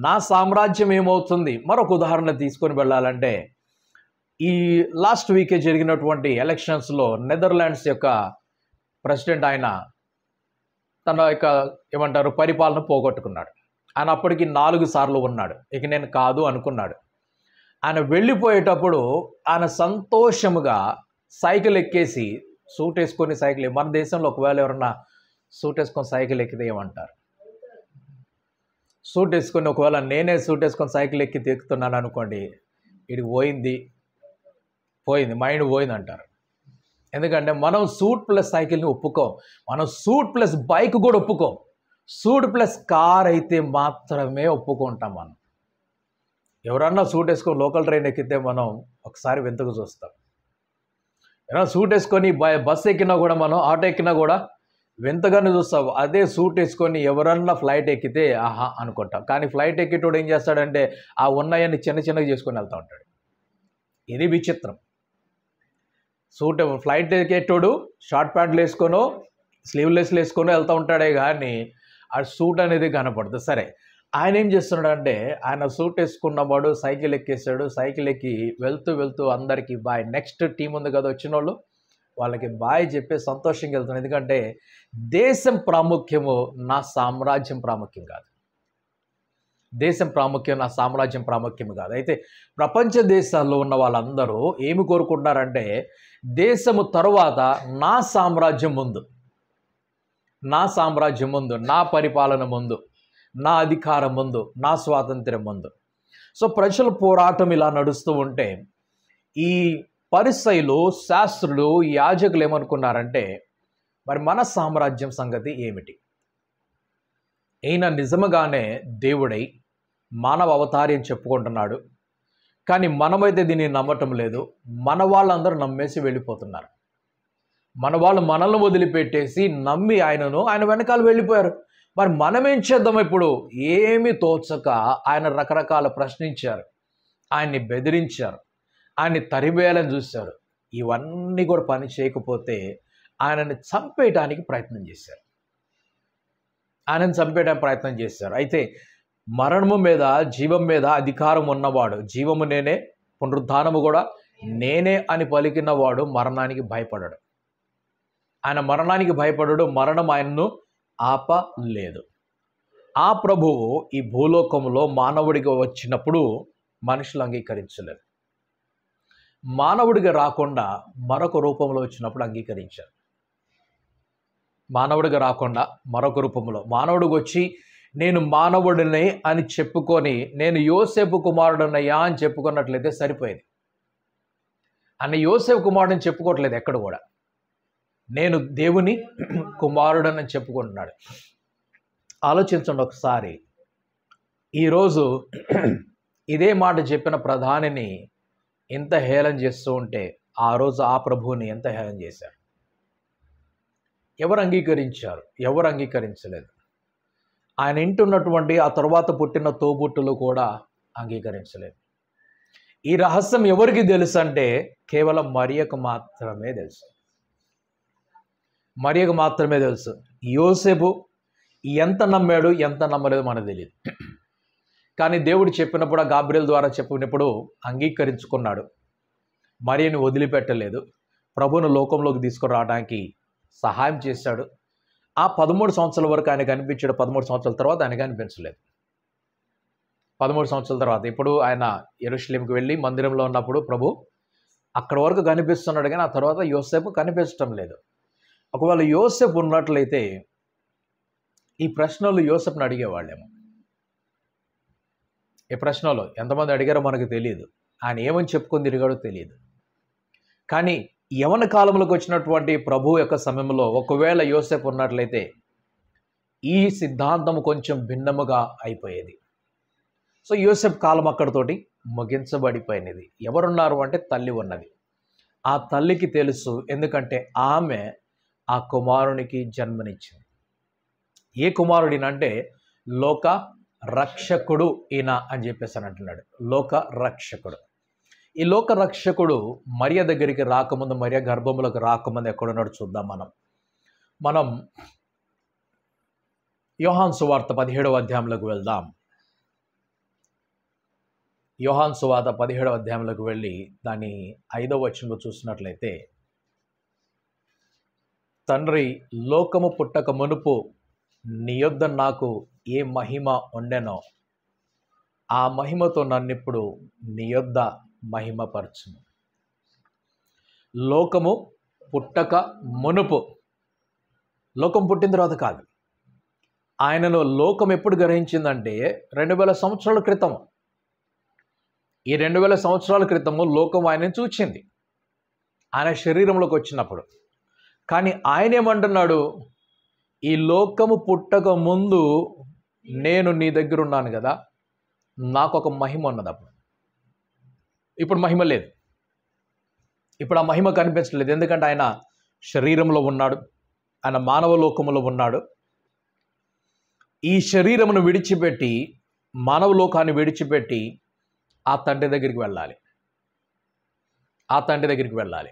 నా సామ్రాజ్యం ఏమవుతుంది మరొక ఉదాహరణ తీసుకొని వెళ్ళాలంటే ఈ లాస్ట్ వీకే జరిగినటువంటి ఎలక్షన్స్లో నెదర్లాండ్స్ యొక్క ప్రెసిడెంట్ ఆయన తన యొక్క ఏమంటారు పరిపాలన పోగొట్టుకున్నాడు ఆయన అప్పటికి నాలుగు సార్లు ఉన్నాడు ఇక నేను కాదు అనుకున్నాడు ఆయన వెళ్ళిపోయేటప్పుడు ఆయన సంతోషముగా సైకిల్ ఎక్కేసి సూట్ వేసుకొని సైకిల్ మన దేశంలో ఒకవేళ ఎవరన్నా సూట్ వేసుకొని సైకిల్ ఎక్కితే ఏమంటారు సూట్ వేసుకొని ఒకవేళ నేనే సూట్ వేసుకొని సైకిల్ ఎక్కి తిక్కుతున్నాను అనుకోండి ఇది పోయింది పోయింది మైండ్ పోయింది అంటారు ఎందుకంటే మనం సూట్ ప్లస్ సైకిల్ని ఒప్పుకోం మనం సూట్ ప్లస్ బైక్ కూడా ఒప్పుకోం సూట్ ప్లస్ కార్ అయితే మాత్రమే ఒప్పుకుంటాం మనం ఎవరన్నా సూట్ వేసుకొని లోకల్ ట్రైన్ ఎక్కితే మనం ఒకసారి వెంతకు చూస్తాం ఏదైనా సూట్ వేసుకొని బస్సు ఎక్కినా కూడా మనం ఆటో ఎక్కినా కూడా వింతగానే చూస్తావు అదే సూట్ వేసుకొని ఎవరన్నా ఫ్లైట్ ఎక్కితే ఆహా అనుకుంటాం కానీ ఫ్లైట్ ఎక్కేటోడు ఏం చేస్తాడంటే ఆ ఉన్నాయని చిన్న చిన్నగా చేసుకొని వెళ్తూ ఉంటాడు ఇది విచిత్రం సూట్ ఫ్లైట్ ఎక్కేటోడు షార్ట్ ప్యాంట్లు వేసుకొని స్లీవ్లెస్లు వేసుకొని వెళ్తూ ఉంటాడే కానీ ఆ సూట్ అనేది కనపడదు సరే ఆయన ఏం చేస్తున్నాడంటే ఆయన సూట్ వేసుకున్నవాడు సైకిల్ ఎక్కేసాడు సైకిల్ ఎక్కి వెళ్తూ వెళ్తూ అందరికీ బాయ్ నెక్స్ట్ టీం ఉంది కదా వచ్చిన వాళ్ళు వాళ్ళకి బాయ్ చెప్పే సంతోషంగా వెళ్తున్నాను ఎందుకంటే దేశం ప్రాముఖ్యము నా సామ్రాజ్యం ప్రాముఖ్యం కాదు దేశం ప్రాముఖ్యం నా సామ్రాజ్యం ప్రాముఖ్యం కాదు అయితే ప్రపంచ దేశాల్లో ఉన్న వాళ్ళందరూ ఏమి కోరుకుంటున్నారంటే దేశము తరువాత నా సామ్రాజ్యం ముందు నా సామ్రాజ్యం ముందు నా పరిపాలన ముందు నా అధికారం ముందు నా స్వాతంత్ర్యం ముందు సో ప్రజల పోరాటం ఇలా నడుస్తూ ఉంటే ఈ పరిసైలు శాస్త్రులు యాజకులు ఏమనుకున్నారంటే మరి మన సామ్రాజ్యం సంగతి ఏమిటి ఈయన నిజముగానే దేవుడై మానవ అవతారి అని చెప్పుకుంటున్నాడు కానీ మనమైతే దీన్ని నమ్మటం లేదు మన వాళ్ళందరూ నమ్మేసి వెళ్ళిపోతున్నారు మన వాళ్ళు మనల్ని వదిలిపెట్టేసి నమ్మి ఆయనను ఆయన వెనకాల వెళ్ళిపోయారు మరి మనమేం చేద్దాం ఇప్పుడు ఏమి తోచక ఆయన రకరకాల ప్రశ్నించారు ఆయన్ని బెదిరించారు ఆయన్ని తరివేయాలని చూశారు ఇవన్నీ కూడా పని చేయకపోతే ఆయనని చంపేయడానికి ప్రయత్నం చేశారు ఆయనని చంపేయడానికి ప్రయత్నం చేశారు అయితే మరణము మీద జీవం మీద అధికారం ఉన్నవాడు జీవము నేనే పునరుద్ధానము కూడా నేనే అని పలికిన వాడు మరణానికి భయపడడు ఆయన మరణానికి భయపడడు మరణం ఆయన్ను ఆపలేదు ఆ ప్రభువు ఈ భూలోకంలో మానవుడికి వచ్చినప్పుడు మనుషులు అంగీకరించలేదు మానవుడిగా రాకుండా మరొక రూపంలో వచ్చినప్పుడు అంగీకరించారు మానవుడిగా రాకుండా మరొక రూపంలో మానవుడికి వచ్చి నేను మానవుడిని అని చెప్పుకొని నేను యోసేపు కుమారుడున్నయ్యా అని చెప్పుకున్నట్లయితే సరిపోయింది అన్న యోసేపు అని చెప్పుకోవట్లేదు ఎక్కడ కూడా నేను దేవుని కుమారుడని చెప్పుకుంటున్నాడు ఆలోచించండి ఒకసారి ఈరోజు ఇదే మాట చెప్పిన ప్రధానిని ఇంత హేళన చేస్తూ ఉంటే ఆ రోజు ఆ ప్రభువుని ఎంత హేళన చేశారు ఎవరు అంగీకరించారు ఎవరు అంగీకరించలేదు ఆయన ఇంటున్నటువంటి ఆ తర్వాత పుట్టిన తోబుట్టులు కూడా అంగీకరించలేదు ఈ రహస్యం ఎవరికి తెలుసు అంటే కేవలం మరియకు మాత్రమే తెలుసు మరియకు మాత్రమే తెలుసు యోసేపు ఎంత నమ్మాడు ఎంత నమ్మలేదు మనకు తెలియదు కానీ దేవుడు చెప్పినప్పుడు ఆ గాబ్రియల్ ద్వారా చెప్పినప్పుడు అంగీకరించుకున్నాడు మరియను వదిలిపెట్టలేదు ప్రభును లోకంలోకి తీసుకురావడానికి సహాయం చేశాడు ఆ పదమూడు సంవత్సరాల వరకు ఆయన కనిపించాడు పదమూడు సంవత్సరాల తర్వాత ఆయన కనిపించలేదు పదమూడు సంవత్సరాల తర్వాత ఇప్పుడు ఆయన ఎరుషలేంకి వెళ్ళి మందిరంలో ఉన్నప్పుడు ప్రభు అక్కడ వరకు కనిపిస్తున్నాడు కానీ ఆ తర్వాత యోసేపు కనిపించటం లేదు ఒకవేళ యోసేపు ఉన్నట్లయితే ఈ ప్రశ్నలు యోసేపుని అడిగేవాళ్ళేమో ఈ ప్రశ్నలో ఎంతమంది అడిగారో మనకు తెలియదు ఆయన ఏమని చెప్పుకుని తిరిగాడో తెలియదు కానీ యవన కాలంలోకి వచ్చినటువంటి ప్రభు యొక్క సమయంలో ఒకవేళ యోసేపు ఉన్నట్లయితే ఈ సిద్ధాంతం కొంచెం భిన్నముగా అయిపోయేది సో యూసెఫ్ కాలం అక్కడితోటి ముగించబడిపోయినది ఎవరున్నారు అంటే తల్లి ఉన్నది ఆ తల్లికి తెలుసు ఎందుకంటే ఆమె ఆ కుమారునికి జన్మనిచ్చింది ఏ కుమారుడినంటే లోక రక్షకుడు ఈయన అని చెప్పేసి అని అంటున్నాడు లోక రక్షకుడు ఈ లోక రక్షకుడు మరియ దగ్గరికి రాకముందు మరియ గర్భములకు రాకముందు ఎక్కడున్నాడు చూద్దాం మనం మనం యోహాన్ సువార్త పదిహేడవ అధ్యాయంలోకి వెళ్దాం యోహాన్ సువార్త పదిహేడవ అధ్యాయంలోకి వెళ్ళి దాని ఐదవ వచనంలో చూసినట్లయితే తండ్రి లోకము పుట్టక మునుపు నీ యొద్ద నాకు ఏ మహిమ ఉండెనో ఆ మహిమతో నన్నిప్పుడు నీ యొద్ద మహిమపరచును లోకము పుట్టక మునుపు లోకం పుట్టిన తర్వాత కాదు ఆయనను లోకం ఎప్పుడు గ్రహించిందంటే రెండు వేల సంవత్సరాల క్రితము ఈ రెండు వేల సంవత్సరాల క్రితము లోకం ఆయనను చూచింది ఆయన శరీరంలోకి వచ్చినప్పుడు కానీ ఆయన ఏమంటున్నాడు ఈ లోకము పుట్టక ముందు నేను నీ దగ్గర ఉన్నాను కదా నాకు ఒక మహిమ ఉన్నది అప్పుడు ఇప్పుడు మహిమ లేదు ఇప్పుడు ఆ మహిమ కనిపించలేదు ఎందుకంటే ఆయన శరీరంలో ఉన్నాడు ఆయన మానవ లోకములో ఉన్నాడు ఈ శరీరమును విడిచిపెట్టి మానవ లోకాన్ని విడిచిపెట్టి ఆ తండ్రి దగ్గరికి వెళ్ళాలి ఆ తండ్రి దగ్గరికి వెళ్ళాలి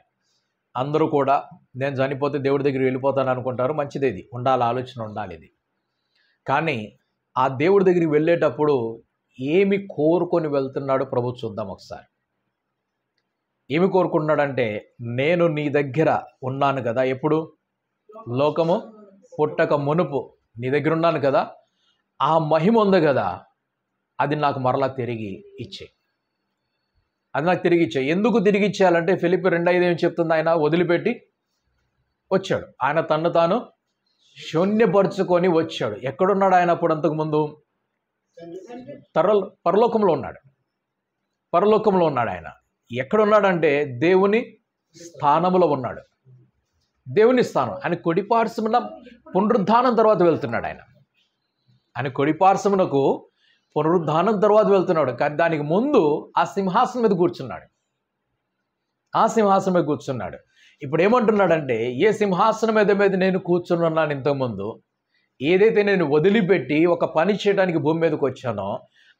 అందరూ కూడా నేను చనిపోతే దేవుడి దగ్గర వెళ్ళిపోతాను అనుకుంటారు మంచిది ఇది ఉండాలి ఆలోచన ఉండాలి ఇది కానీ ఆ దేవుడి దగ్గరికి వెళ్ళేటప్పుడు ఏమి కోరుకొని వెళ్తున్నాడు ప్రభు చూద్దాం ఒకసారి ఏమి కోరుకున్నాడంటే నేను నీ దగ్గర ఉన్నాను కదా ఎప్పుడు లోకము పుట్టక మునుపు నీ దగ్గర ఉన్నాను కదా ఆ మహిమ ఉంది కదా అది నాకు మరలా తిరిగి ఇచ్చే అది నాకు తిరిగి ఎందుకు తిరిగి ఇచ్చేయాలంటే ఫిలిప్ రెండు ఐదు ఏం చెప్తుంది ఆయన వదిలిపెట్టి వచ్చాడు ఆయన తను తాను శూన్యపరుచుకొని వచ్చాడు ఎక్కడున్నాడు ఆయన అప్పుడు అంతకుముందు తర పరలోకంలో ఉన్నాడు పరలోకంలో ఉన్నాడు ఆయన ఎక్కడున్నాడంటే దేవుని స్థానంలో ఉన్నాడు దేవుని స్థానం ఆయన కొడిపార్శమున పునరుద్ధానం తర్వాత వెళ్తున్నాడు ఆయన ఆయన కొడిపార్శమునకు పునరుద్ధానం తర్వాత వెళ్తున్నాడు కానీ దానికి ముందు ఆ సింహాసనం మీద కూర్చున్నాడు ఆ సింహాసనం మీద కూర్చున్నాడు ఇప్పుడు ఏమంటున్నాడంటే ఏ సింహాసనం మీద మీద నేను కూర్చుని ఉన్నాను ఇంతకుముందు ఏదైతే నేను వదిలిపెట్టి ఒక పని చేయడానికి భూమి మీదకి వచ్చానో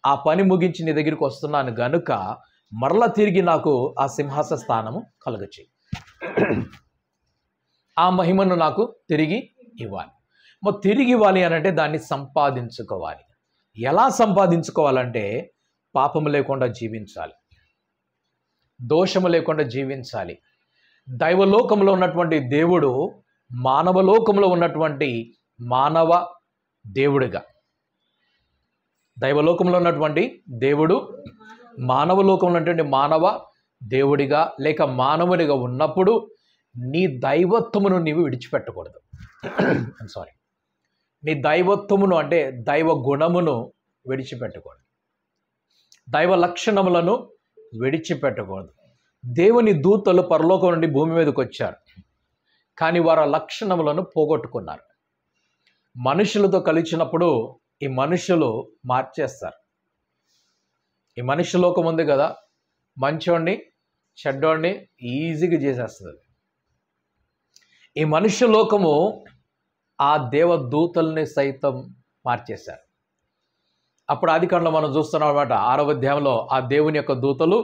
ఆ పని ముగించి నీ దగ్గరికి వస్తున్నాను గనుక మరల తిరిగి నాకు ఆ సింహాస స్థానము కలగచ్చి ఆ మహిమను నాకు తిరిగి ఇవ్వాలి మరి తిరిగి ఇవ్వాలి అనంటే దాన్ని సంపాదించుకోవాలి ఎలా సంపాదించుకోవాలంటే పాపము లేకుండా జీవించాలి దోషము లేకుండా జీవించాలి దైవలోకంలో ఉన్నటువంటి దేవుడు మానవ లోకంలో ఉన్నటువంటి మానవ దేవుడిగా దైవలోకంలో ఉన్నటువంటి దేవుడు మానవ లోకంలో ఉన్నటువంటి మానవ దేవుడిగా లేక మానవునిగా ఉన్నప్పుడు నీ దైవత్వమును నీవు విడిచిపెట్టకూడదు సారీ నీ దైవత్వమును అంటే దైవ గుణమును విడిచిపెట్టకూడదు దైవ లక్షణములను విడిచిపెట్టకూడదు దేవుని దూతలు పరలోకం నుండి భూమి మీదకి వచ్చారు కానీ వారు లక్షణములను పోగొట్టుకున్నారు మనుషులతో కలిసినప్పుడు ఈ మనుషులు మార్చేస్తారు ఈ మనిషి లోకం ఉంది కదా మంచోడిని చెడ్డోడిని ఈజీగా చేసేస్తుంది ఈ మనుష్య లోకము ఆ దేవదూతల్ని సైతం మార్చేశారు అప్పుడు ఆదికాండలో మనం చూస్తున్నాం అనమాట ఆరవ అధ్యాయంలో ఆ దేవుని యొక్క దూతలు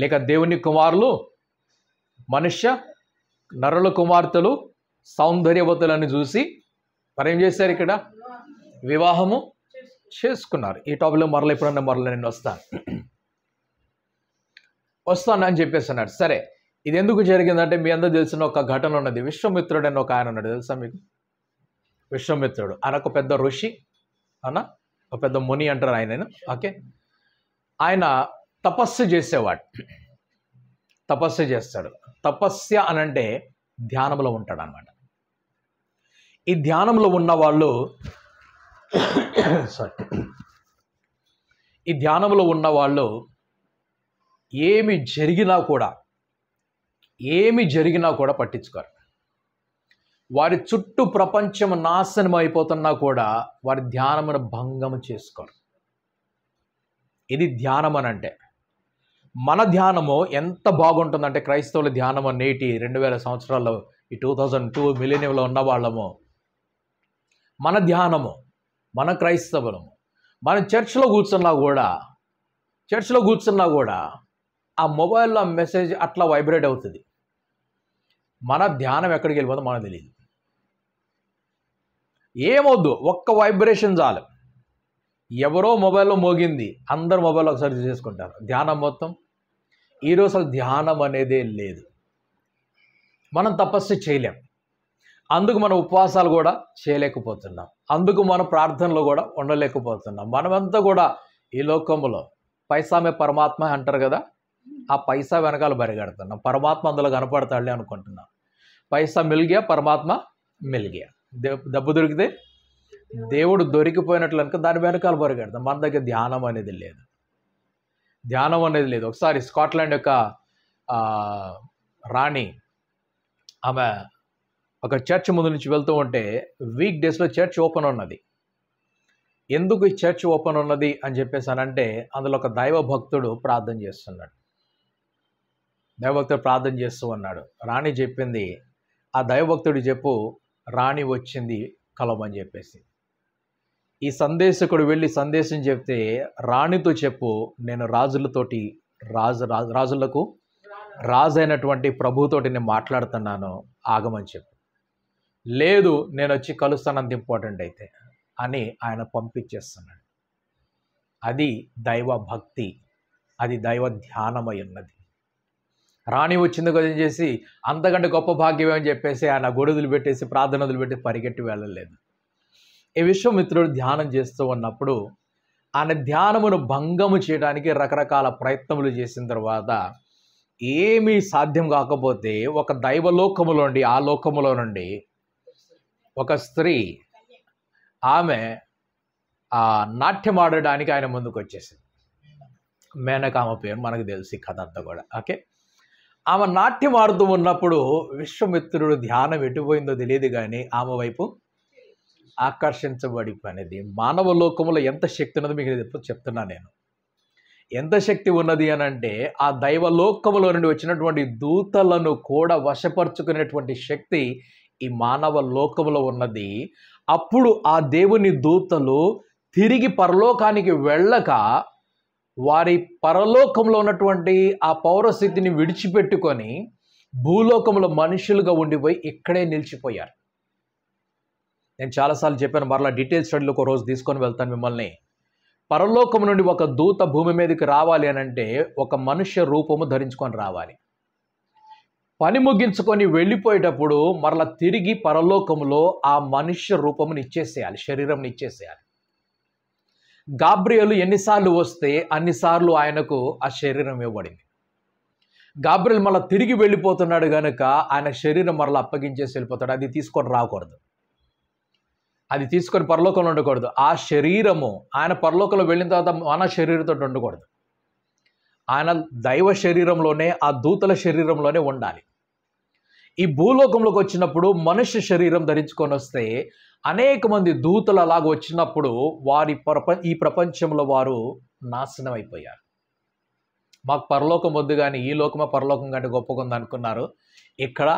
లేక దేవుని కుమారులు మనుష్య నరుల కుమార్తెలు సౌందర్యవతులని చూసి మరేం చేశారు ఇక్కడ వివాహము చేసుకున్నారు ఈ టాపిక్లో మరల ఎప్పుడన్నా మరల నేను వస్తాను వస్తాను అని చెప్పేసి అన్నాడు సరే ఇది ఎందుకు జరిగిందంటే మీ అందరూ తెలిసిన ఒక ఘటన ఉన్నది విశ్వమిత్రుడు అని ఒక ఆయన ఉన్నాడు తెలుసా మీకు విశ్వమిత్రుడు ఆయన ఒక పెద్ద ఋషి అన్న ఒక పెద్ద ముని అంటారు ఆయన ఓకే ఆయన తపస్సు చేసేవాడు తపస్సు చేస్తాడు తపస్య అనంటే ధ్యానంలో ఉంటాడు అనమాట ఈ ధ్యానంలో ఉన్న వాళ్ళు సారీ ఈ ధ్యానంలో ఉన్న వాళ్ళు ఏమి జరిగినా కూడా ఏమి జరిగినా కూడా పట్టించుకోరు వారి చుట్టూ ప్రపంచం నాశనం అయిపోతున్నా కూడా వారి ధ్యానమును భంగం చేసుకోరు ఇది ధ్యానం అని అంటే మన ధ్యానము ఎంత బాగుంటుందంటే క్రైస్తవుల ధ్యానము నేటి రెండు వేల సంవత్సరాల్లో ఈ టూ థౌజండ్ టూ మిలినియంలో ఉన్న వాళ్ళము మన ధ్యానము మన క్రైస్తవులము మన చర్చ్లో కూర్చున్నా కూడా చర్చ్లో కూర్చున్నా కూడా ఆ మొబైల్లో మెసేజ్ అట్లా వైబ్రేట్ అవుతుంది మన ధ్యానం ఎక్కడికి వెళ్ళిపోతుందో మనకు తెలియదు ఏమొద్దు ఒక్క వైబ్రేషన్ చాలు ఎవరో మొబైల్లో మోగింది అందరు మొబైల్లో ఒకసారి చూసేసుకుంటారు ధ్యానం మొత్తం ఈరోజు అసలు ధ్యానం అనేదే లేదు మనం తపస్సు చేయలేం అందుకు మన ఉపవాసాలు కూడా చేయలేకపోతున్నాం అందుకు మన ప్రార్థనలు కూడా ఉండలేకపోతున్నాం మనమంతా కూడా ఈ లోకంలో పైసామే పరమాత్మ అంటారు కదా ఆ పైసా వెనకాల బరిగెడుతున్నాం పరమాత్మ అందులో కనపడతాడులే అనుకుంటున్నాం పైసా మెలిగా పరమాత్మ మెలిగా దెబ్బ దొరికితే దేవుడు దొరికిపోయినట్లు అనుక దాని వెనకాల పరిగెడతాం మన దగ్గర ధ్యానం అనేది లేదు ధ్యానం అనేది లేదు ఒకసారి స్కాట్లాండ్ యొక్క రాణి ఆమె ఒక చర్చ్ ముందు నుంచి వెళ్తూ ఉంటే వీక్ డేస్లో చర్చ్ ఓపెన్ ఉన్నది ఎందుకు ఈ చర్చ్ ఓపెన్ ఉన్నది అని చెప్పేసానంటే అందులో ఒక దైవ భక్తుడు ప్రార్థన చేస్తున్నాడు దైవభక్తుడు ప్రార్థన చేస్తూ ఉన్నాడు రాణి చెప్పింది ఆ దైవభక్తుడు చెప్పు రాణి వచ్చింది అని చెప్పేసి ఈ సందేశకుడు వెళ్ళి సందేశం చెప్తే రాణితో చెప్పు నేను రాజులతోటి రాజు రాజులకు రాజైనటువంటి ప్రభుతోటి నేను మాట్లాడుతున్నాను ఆగమని చెప్పు లేదు నేను వచ్చి కలుస్తానంత ఇంపార్టెంట్ అయితే అని ఆయన పంపించేస్తున్నాడు అది దైవ భక్తి అది దైవ ధ్యానమై ఉన్నది రాణి వచ్చింది కదా చేసి అంతకంటే గొప్ప భాగ్యం అని చెప్పేసి ఆయన గొడుదులు పెట్టేసి ప్రార్థనలు పెట్టి పరిగెట్టి వెళ్ళలేదు ఈ విశ్వమిత్రుడు ధ్యానం చేస్తూ ఉన్నప్పుడు ఆయన ధ్యానమును భంగము చేయడానికి రకరకాల ప్రయత్నములు చేసిన తర్వాత ఏమీ సాధ్యం కాకపోతే ఒక దైవలోకములో నుండి ఆ లోకములో నుండి ఒక స్త్రీ ఆమె నాట్యం ఆడడానికి ఆయన ముందుకు వచ్చేసింది మేనకామ పేరు మనకు తెలిసి కథ అంతా కూడా ఓకే ఆమె నాట్యం ఆడుతూ ఉన్నప్పుడు విశ్వమిత్రుడు ధ్యానం ఎటుపోయిందో తెలియదు కానీ ఆమె వైపు ఆకర్షించబడిపోయినది మానవ లోకంలో ఎంత శక్తి ఉన్నది మీకు ఎప్పుడు చెప్తున్నా నేను ఎంత శక్తి ఉన్నది అని అంటే ఆ దైవ లోకములో నుండి వచ్చినటువంటి దూతలను కూడా వశపరుచుకునేటువంటి శక్తి ఈ మానవ లోకములో ఉన్నది అప్పుడు ఆ దేవుని దూతలు తిరిగి పరలోకానికి వెళ్ళక వారి పరలోకంలో ఉన్నటువంటి ఆ పౌరస్థితిని విడిచిపెట్టుకొని భూలోకంలో మనుషులుగా ఉండిపోయి ఇక్కడే నిలిచిపోయారు నేను చాలాసార్లు చెప్పాను మరలా డీటెయిల్ స్టడీలో ఒక రోజు తీసుకొని వెళ్తాను మిమ్మల్ని పరలోకం నుండి ఒక దూత భూమి మీదకి రావాలి అని అంటే ఒక మనుష్య రూపము ధరించుకొని రావాలి పని ముగించుకొని వెళ్ళిపోయేటప్పుడు మరలా తిరిగి పరలోకంలో ఆ మనుష్య రూపముని ఇచ్చేసేయాలి శరీరంని ఇచ్చేసేయాలి గాబ్రియలు ఎన్నిసార్లు వస్తే అన్నిసార్లు ఆయనకు ఆ శరీరం ఇవ్వబడింది గాబ్రియల్ మళ్ళీ తిరిగి వెళ్ళిపోతున్నాడు కనుక ఆయన శరీరం మరలా అప్పగించేసి వెళ్ళిపోతాడు అది తీసుకొని రాకూడదు అది తీసుకొని పరలోకంలో ఉండకూడదు ఆ శరీరము ఆయన పరలోకంలో వెళ్ళిన తర్వాత మన శరీరంతో ఉండకూడదు ఆయన దైవ శరీరంలోనే ఆ దూతల శరీరంలోనే ఉండాలి ఈ భూలోకంలోకి వచ్చినప్పుడు మనుష్య శరీరం ధరించుకొని వస్తే అనేక మంది దూతలు అలాగ వచ్చినప్పుడు వారి ప్రప ఈ ప్రపంచంలో వారు నాశనం అయిపోయారు మాకు పరలోకం వద్దు కానీ ఈ లోకమే పరలోకం కంటే గొప్పగా ఉందనుకున్నారు ఇక్కడ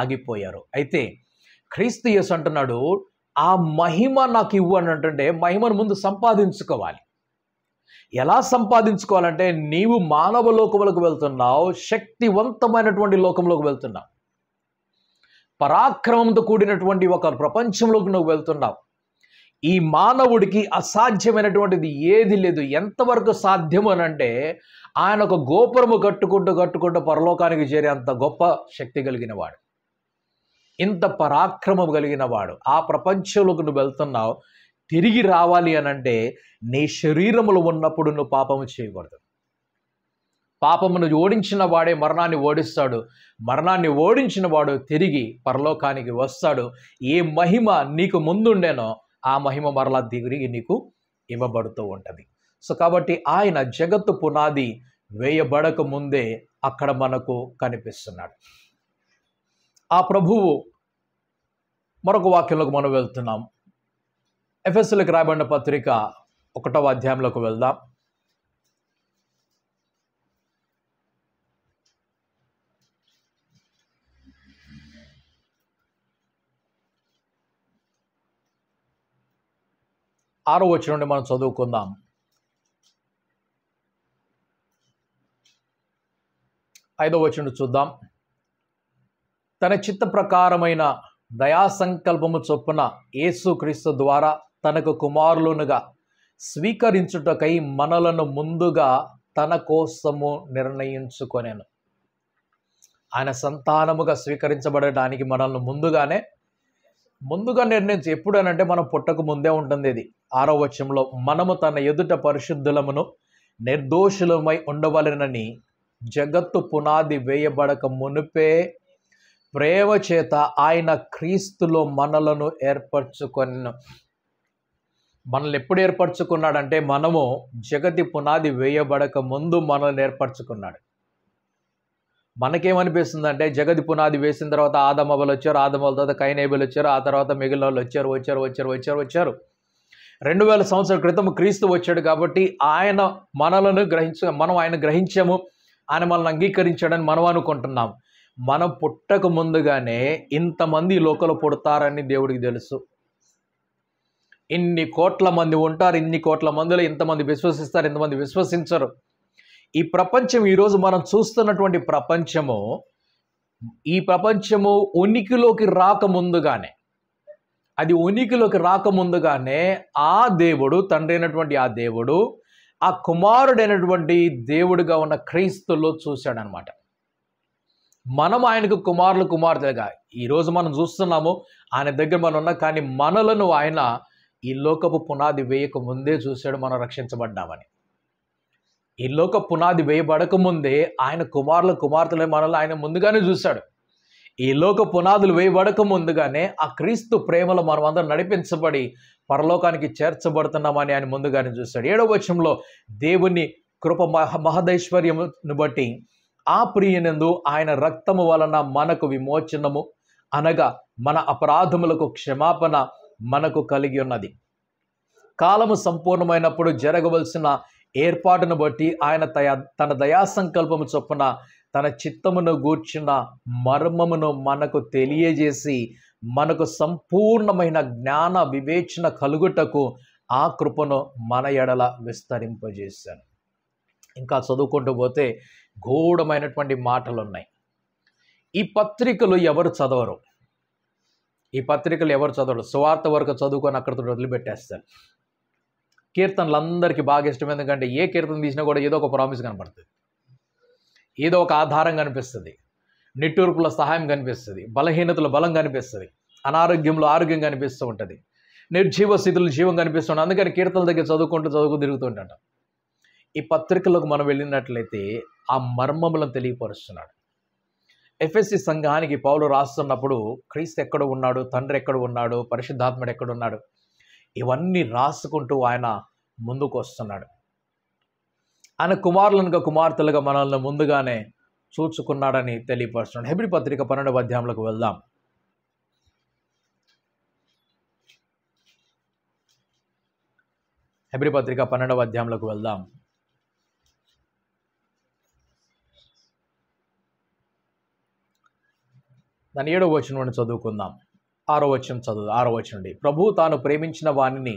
ఆగిపోయారు అయితే క్రీస్తు యేసు అంటున్నాడు ఆ మహిమ నాకు ఇవ్వు అని అంటుంటే మహిమను ముందు సంపాదించుకోవాలి ఎలా సంపాదించుకోవాలంటే నీవు మానవ లోకములకు వెళ్తున్నావు శక్తివంతమైనటువంటి లోకంలోకి వెళ్తున్నావు పరాక్రమంతో కూడినటువంటి ఒక ప్రపంచంలోకి నువ్వు వెళ్తున్నావు ఈ మానవుడికి అసాధ్యమైనటువంటిది ఏది లేదు ఎంతవరకు సాధ్యం అని అంటే ఆయన ఒక గోపురము కట్టుకుంటూ కట్టుకుంటూ పరలోకానికి చేరే అంత గొప్ప శక్తి కలిగిన వాడు ఇంత పరాక్రమం కలిగిన వాడు ఆ ప్రపంచంలోకి నువ్వు వెళ్తున్నావు తిరిగి రావాలి అనంటే నీ శరీరములో ఉన్నప్పుడు నువ్వు పాపము చేయకూడదు పాపమును ఓడించిన వాడే మరణాన్ని ఓడిస్తాడు మరణాన్ని ఓడించిన వాడు తిరిగి పరలోకానికి వస్తాడు ఏ మహిమ నీకు ముందుండేనో ఆ మహిమ మరలా దిగురిగి నీకు ఇవ్వబడుతూ ఉంటుంది సో కాబట్టి ఆయన జగత్తు పునాది వేయబడక ముందే అక్కడ మనకు కనిపిస్తున్నాడు ఆ ప్రభువు మరొక వాక్యంలోకి మనం వెళ్తున్నాం ఎఫ్ఎస్ఎల్కి రాబడిన పత్రిక ఒకటవ అధ్యాయంలోకి వెళ్దాం ఆరో వచ్చి నుండి మనం చదువుకుందాం ఐదో వచ్చిన చూద్దాం తన చిత్త ప్రకారమైన దయాసంకల్పము చొప్పున యేసుక్రీస్తు ద్వారా తనకు కుమారులునుగా స్వీకరించుటకై మనలను ముందుగా తన కోసము నిర్ణయించుకొనేను ఆయన సంతానముగా స్వీకరించబడటానికి మనల్ని ముందుగానే ముందుగా నిర్ణయించి ఎప్పుడనంటే మనం పుట్టకు ముందే ఉంటుంది ఇది ఆరో వచనంలో మనము తన ఎదుట పరిశుద్ధులమును నిర్దోషులమై ఉండవలనని జగత్తు పునాది వేయబడక మునిపే ప్రేమ చేత ఆయన క్రీస్తులో మనలను ఏర్పరచుకొను మనల్ని ఎప్పుడు ఏర్పరచుకున్నాడంటే మనము జగతి పునాది వేయబడక ముందు మనల్ని ఏర్పరచుకున్నాడు మనకేమనిపిస్తుంది అంటే జగతి పునాది వేసిన తర్వాత ఆదమబలు వచ్చారు ఆదమబల తర్వాత కైనేబులు వచ్చారు ఆ తర్వాత మిగిలిన వాళ్ళు వచ్చారు వచ్చారు వచ్చారు వచ్చారు వచ్చారు రెండు వేల సంవత్సరాల క్రితం క్రీస్తు వచ్చాడు కాబట్టి ఆయన మనలను గ్రహించ మనం ఆయన గ్రహించాము ఆయన మనల్ని అంగీకరించాడని మనం అనుకుంటున్నాం మనం పుట్టక ముందుగానే ఇంతమంది లోకలు పుడతారని దేవుడికి తెలుసు ఇన్ని కోట్ల మంది ఉంటారు ఇన్ని కోట్ల మందిలో ఇంతమంది విశ్వసిస్తారు ఇంతమంది విశ్వసించరు ఈ ప్రపంచం ఈరోజు మనం చూస్తున్నటువంటి ప్రపంచము ఈ ప్రపంచము ఉనికిలోకి రాకముందుగానే అది ఉనికిలోకి రాకముందుగానే ఆ దేవుడు తండ్రి అయినటువంటి ఆ దేవుడు ఆ కుమారుడైనటువంటి దేవుడిగా ఉన్న క్రీస్తులో చూశాడనమాట మనం ఆయనకు కుమారులు కుమార్తెలుగా ఈరోజు మనం చూస్తున్నాము ఆయన దగ్గర మనం ఉన్నా కానీ మనలను ఆయన ఈ లోకపు పునాది వేయక ముందే చూశాడు మనం రక్షించబడ్డామని ఈ లోక పునాది వేయబడక ముందే ఆయన కుమారుల కుమార్తెల మనల్ని ఆయన ముందుగానే చూశాడు ఈ లోక పునాదులు వేయబడక ముందుగానే ఆ క్రీస్తు ప్రేమలో మనం అందరం నడిపించబడి పరలోకానికి చేర్చబడుతున్నామని ఆయన ముందుగానే చూశాడు ఏడవ వచనంలో దేవుని కృప మహ మహదైశ్వర్యమును బట్టి ఆ ప్రియనందు ఆయన రక్తము వలన మనకు విమోచనము అనగా మన అపరాధములకు క్షమాపణ మనకు కలిగి ఉన్నది కాలము సంపూర్ణమైనప్పుడు జరగవలసిన ఏర్పాటును బట్టి ఆయన తయా తన దయాసంకల్పము చొప్పున తన చిత్తమును గూర్చిన మర్మమును మనకు తెలియజేసి మనకు సంపూర్ణమైన జ్ఞాన వివేచన కలుగుటకు ఆ కృపను మన ఎడల విస్తరింపజేశాను ఇంకా చదువుకుంటూ పోతే గూఢమైనటువంటి మాటలు ఉన్నాయి ఈ పత్రికలు ఎవరు చదవరు ఈ పత్రికలు ఎవరు చదవరు సువార్త వరకు చదువుకొని అక్కడితో వదిలిపెట్టేస్తారు కీర్తనలు అందరికీ బాగా ఇష్టం ఎందుకంటే ఏ కీర్తన తీసినా కూడా ఏదో ఒక ప్రామిస్ కనపడుతుంది ఏదో ఒక ఆధారం కనిపిస్తుంది నిట్టూర్పుల సహాయం కనిపిస్తుంది బలహీనతలు బలం కనిపిస్తుంది అనారోగ్యంలో ఆరోగ్యం కనిపిస్తూ ఉంటుంది నిర్జీవ స్థితులు జీవం కనిపిస్తుంది అందుకని కీర్తనల దగ్గర చదువుకుంటూ చదువుకు తిరుగుతుంటాట ఈ పత్రికలకు మనం వెళ్ళినట్లయితే ఆ మర్మములను తెలియపరుస్తున్నాడు ఎఫ్ఎస్సి సంఘానికి పౌలు రాస్తున్నప్పుడు క్రీస్తు ఎక్కడ ఉన్నాడు తండ్రి ఎక్కడ ఉన్నాడు పరిశుద్ధాత్ముడు ఎక్కడ ఉన్నాడు ఇవన్నీ రాసుకుంటూ ఆయన ముందుకు వస్తున్నాడు ఆయన కుమారులనుక కుమార్తెలుగా మనల్ని ముందుగానే చూచుకున్నాడని తెలియపరుస్తున్నాడు హెబ్రి పత్రిక పన్నెండు అధ్యాయంలోకి వెళ్దాం హెబ్రి పత్రిక పన్నెండవ అధ్యాయంలోకి వెళ్దాం దాని ఏడవ వచనం చదువుకుందాం ఆరో వచనం చదువు ఆరో అండి ప్రభు తాను ప్రేమించిన వాణిని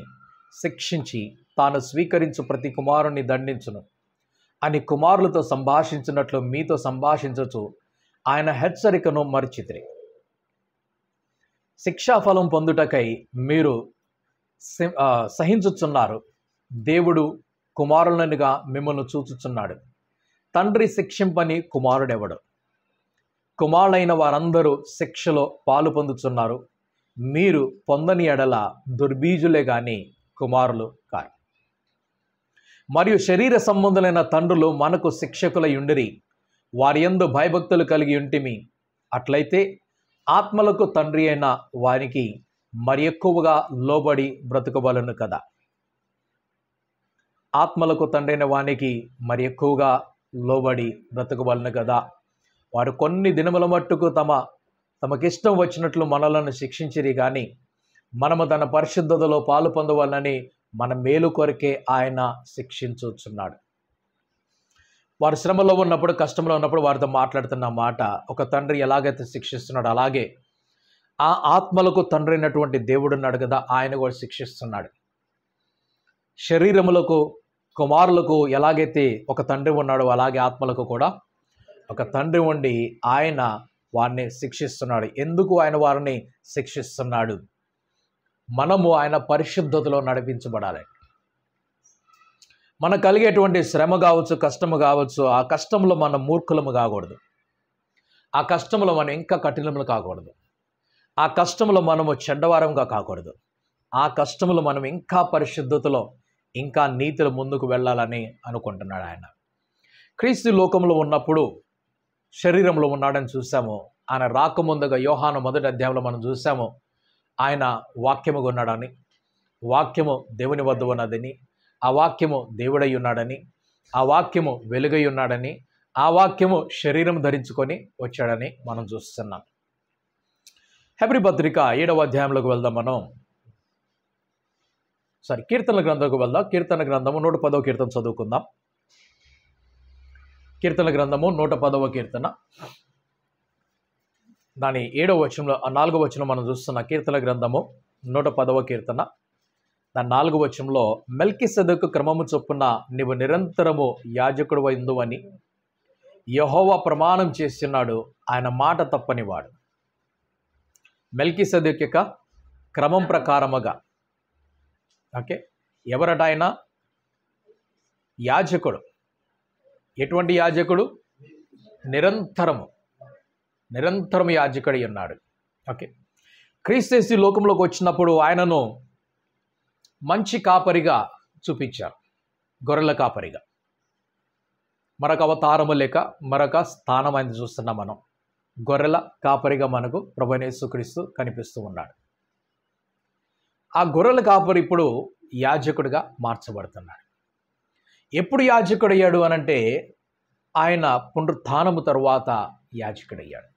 శిక్షించి తాను స్వీకరించు ప్రతి కుమారుణ్ణి దండించును అని కుమారులతో సంభాషించినట్లు మీతో సంభాషించచ్చు ఆయన హెచ్చరికను మరిచితిరి శిక్షాఫలం పొందుటకై మీరు సహించుచున్నారు దేవుడు కుమారులనుగా మిమ్మల్ని చూచుచున్నాడు తండ్రి శిక్షింపని కుమారుడెవడు కుమారులైన వారందరూ శిక్షలో పాలు పొందుతున్నారు మీరు పొందని ఎడల దుర్బీజులే కానీ కుమారులు కారు మరియు శరీర సంబంధులైన తండ్రులు మనకు శిక్షకుల యుండిరి వారి ఎందు భయభక్తులు కలిగి ఉంటిమి అట్లయితే ఆత్మలకు తండ్రి అయిన వారికి మరి ఎక్కువగా లోబడి బ్రతుకబలను కదా ఆత్మలకు తండ్రి అయిన వానికి మరి ఎక్కువగా లోబడి బ్రతకబలను కదా వారు కొన్ని దినముల మట్టుకు తమ తమకిష్టం వచ్చినట్లు మనలను శిక్షించిరి కానీ మనము తన పరిశుద్ధతలో పాలు పొందవాలని మన మేలు కొరకే ఆయన శిక్షించుచున్నాడు వారు శ్రమలో ఉన్నప్పుడు కష్టంలో ఉన్నప్పుడు వారితో మాట్లాడుతున్న మాట ఒక తండ్రి ఎలాగైతే శిక్షిస్తున్నాడు అలాగే ఆ ఆత్మలకు తండ్రి అయినటువంటి దేవుడు ఉన్నాడు కదా ఆయన కూడా శిక్షిస్తున్నాడు శరీరములకు కుమారులకు ఎలాగైతే ఒక తండ్రి ఉన్నాడో అలాగే ఆత్మలకు కూడా ఒక తండ్రి ఉండి ఆయన వారిని శిక్షిస్తున్నాడు ఎందుకు ఆయన వారిని శిక్షిస్తున్నాడు మనము ఆయన పరిశుద్ధతలో నడిపించబడాలి మనకు కలిగేటువంటి శ్రమ కావచ్చు కష్టము కావచ్చు ఆ కష్టంలో మనం మూర్ఖులము కాకూడదు ఆ కష్టంలో మనం ఇంకా కఠినములు కాకూడదు ఆ కష్టంలో మనము చెడ్డవారంగా కాకూడదు ఆ కష్టంలో మనం ఇంకా పరిశుద్ధతలో ఇంకా నీతిలో ముందుకు వెళ్ళాలని అనుకుంటున్నాడు ఆయన క్రీస్తు లోకంలో ఉన్నప్పుడు శరీరంలో ఉన్నాడని చూసాము ఆయన రాకముందుగా యోహాను మొదటి అధ్యాయంలో మనం చూసాము ఆయన వాక్యముగా ఉన్నాడని వాక్యము దేవుని వద్ద ఉన్నదని ఆ వాక్యము దేవుడై ఉన్నాడని ఆ వాక్యము వెలుగై ఉన్నాడని ఆ వాక్యము శరీరం ధరించుకొని వచ్చాడని మనం చూస్తున్నాం హెబ్రి పత్రిక ఏడవ అధ్యాయంలోకి వెళ్దాం మనం సారీ కీర్తన గ్రంథంకు వెళ్దాం కీర్తన గ్రంథము నూట పదో కీర్తన చదువుకుందాం కీర్తన గ్రంథము నూట పదవ కీర్తన దాని ఏడవ వచనంలో నాలుగవ వచనం మనం చూస్తున్న కీర్తన గ్రంథము నూట పదవ కీర్తన దాని నాలుగవ వచనంలో మెల్కి సదుకు క్రమము చొప్పున నీవు నిరంతరము యాజకుడు అని యహోవ ప్రమాణం చేస్తున్నాడు ఆయన మాట తప్పనివాడు మెల్కి సెదక్ యొక్క క్రమం ప్రకారముగా ఓకే ఎవరట ఆయన యాజకుడు ఎటువంటి యాజకుడు నిరంతరము నిరంతరము యాజకుడి ఉన్నాడు ఓకే క్రీస్తేసి లోకంలోకి వచ్చినప్పుడు ఆయనను మంచి కాపరిగా చూపించారు గొర్రెల కాపరిగా మరొక అవతారము లేక మరొక స్థానం అనేది చూస్తున్నాం మనం గొర్రెల కాపరిగా మనకు ప్రభనేసుక్రీస్తు కనిపిస్తూ ఉన్నాడు ఆ గొర్రెల కాపరి ఇప్పుడు యాజకుడిగా మార్చబడుతున్నాడు ఎప్పుడు యాజకుడయ్యాడు అనంటే ఆయన పునరుత్నము తర్వాత యాజకుడయ్యాడు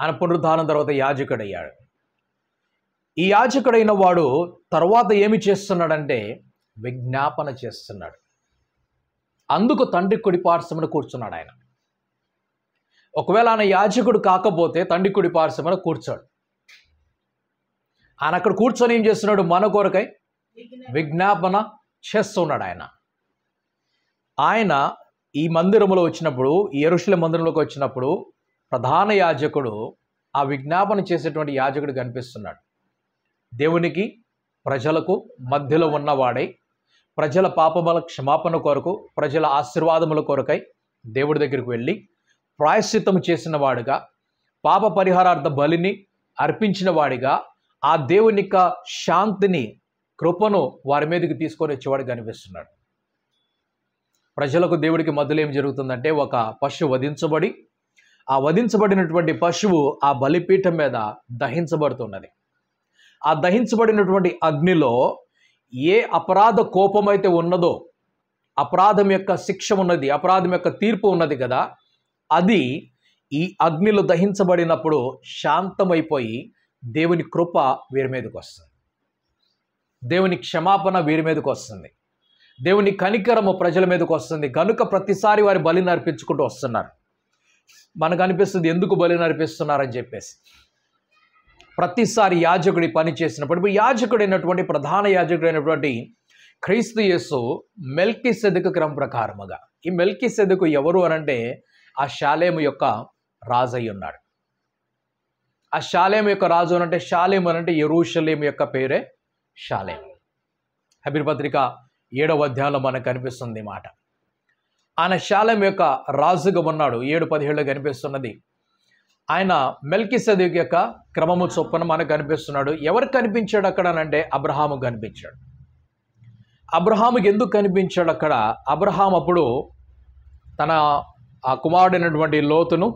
ఆయన పునరుద్ధానం తర్వాత యాజకుడయ్యాడు ఈ యాజకుడైన వాడు తర్వాత ఏమి చేస్తున్నాడంటే విజ్ఞాపన చేస్తున్నాడు అందుకు తండ్రి కుడిపార్శ్వమున కూర్చున్నాడు ఆయన ఒకవేళ ఆయన యాజకుడు కాకపోతే తండ్రి కుడిపార్శ్వమున కూర్చోడు ఆయన అక్కడ కూర్చొని ఏం చేస్తున్నాడు మన కొరకై విజ్ఞాపన చేస్తున్నాడు ఆయన ఆయన ఈ మందిరంలో వచ్చినప్పుడు ఈ ఎరుషుల మందిరంలోకి వచ్చినప్పుడు ప్రధాన యాజకుడు ఆ విజ్ఞాపన చేసేటువంటి యాజకుడు కనిపిస్తున్నాడు దేవునికి ప్రజలకు మధ్యలో ఉన్నవాడై ప్రజల పాపముల క్షమాపణ కొరకు ప్రజల ఆశీర్వాదముల కొరకై దేవుడి దగ్గరికి వెళ్ళి ప్రాయశ్చిత్తము చేసిన వాడుగా పాప పరిహారార్థ బలిని అర్పించిన వాడిగా ఆ దేవుని యొక్క శాంతిని కృపను వారి మీదకి తీసుకొని వచ్చేవాడు కనిపిస్తున్నాడు ప్రజలకు దేవుడికి మధ్యలో ఏం జరుగుతుందంటే ఒక పశువు వధించబడి ఆ వధించబడినటువంటి పశువు ఆ బలిపీఠం మీద దహించబడుతున్నది ఆ దహించబడినటువంటి అగ్నిలో ఏ అపరాధ కోపం అయితే ఉన్నదో అపరాధం యొక్క శిక్ష ఉన్నది అపరాధం యొక్క తీర్పు ఉన్నది కదా అది ఈ అగ్నిలో దహించబడినప్పుడు శాంతమైపోయి దేవుని కృప వీరి మీదకి వస్తుంది దేవుని క్షమాపణ వీరి మీదకి వస్తుంది దేవుని కనికరము ప్రజల మీదకి వస్తుంది కనుక ప్రతిసారి వారి బలిని అర్పించుకుంటూ వస్తున్నారు మనకు అనిపిస్తుంది ఎందుకు బలిని అర్పిస్తున్నారని చెప్పేసి ప్రతిసారి యాజకుడి పని చేసినప్పుడు ఇప్పుడు యాజకుడైనటువంటి ప్రధాన యాజకుడు అయినటువంటి క్రీస్తు యేసు మెల్కి సెదుకు క్రమం ప్రకారముగా ఈ మెల్కి సెదుకు ఎవరు అనంటే ఆ శాలేము యొక్క రాజు అయి ఉన్నాడు ఆ శాలేము యొక్క రాజు అనంటే శాలేము అనంటే ఎరూషలేము యొక్క పేరే షాలే హబిర్పత్రిక ఏడవ అధ్యాయంలో మనకు కనిపిస్తుంది మాట ఆయన శాలెం యొక్క రాజుగా ఉన్నాడు ఏడు పదిహేడులో కనిపిస్తున్నది ఆయన మెల్కి సదీక్ యొక్క క్రమము చొప్పున మనకు కనిపిస్తున్నాడు ఎవరు కనిపించాడు అక్కడ అంటే అబ్రహాము కనిపించాడు అబ్రహాముకి ఎందుకు కనిపించాడు అక్కడ అబ్రహాం అప్పుడు తన ఆ కుమారుడైనటువంటి లోతును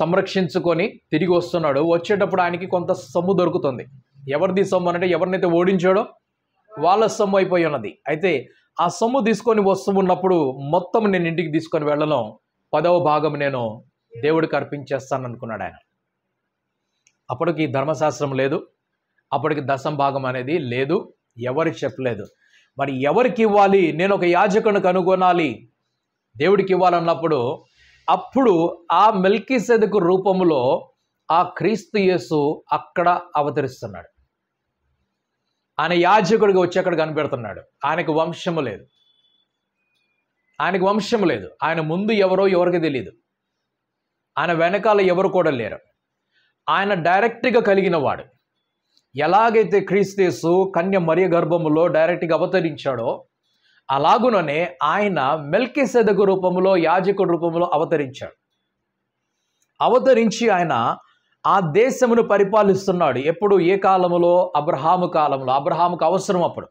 సంరక్షించుకొని తిరిగి వస్తున్నాడు వచ్చేటప్పుడు ఆయనకి కొంత సొమ్ము దొరుకుతుంది ఎవరిది సొమ్ము అంటే ఎవరినైతే ఓడించాడో వాళ్ళ సొమ్ము అయిపోయి ఉన్నది అయితే ఆ సొమ్ము తీసుకొని వస్తూ ఉన్నప్పుడు మొత్తం నేను ఇంటికి తీసుకొని వెళ్ళను పదవ భాగం నేను దేవుడికి అర్పించేస్తాను అనుకున్నాడు ఆయన అప్పటికి ధర్మశాస్త్రం లేదు అప్పటికి దశం భాగం అనేది లేదు ఎవరికి చెప్పలేదు మరి ఎవరికి ఇవ్వాలి నేను ఒక యాజకుని కనుగొనాలి దేవుడికి ఇవ్వాలన్నప్పుడు అప్పుడు ఆ మెల్కీ సెదకు రూపంలో ఆ క్రీస్తు యేసు అక్కడ అవతరిస్తున్నాడు ఆయన యాజకుడిగా వచ్చి అక్కడ కనిపెడుతున్నాడు ఆయనకు వంశము లేదు ఆయనకు వంశం లేదు ఆయన ముందు ఎవరో ఎవరికి తెలియదు ఆయన వెనకాల ఎవరు కూడా లేరు ఆయన డైరెక్ట్గా కలిగిన వాడు ఎలాగైతే క్రీస్తేసు కన్య మరియ గర్భములో డైరెక్ట్గా అవతరించాడో అలాగుననే ఆయన మెల్కిసెదగు రూపంలో యాజకుడు రూపంలో అవతరించాడు అవతరించి ఆయన ఆ దేశమును పరిపాలిస్తున్నాడు ఎప్పుడు ఏ కాలంలో అబ్రహాము కాలంలో అబ్రహాముకు అవసరం అప్పుడు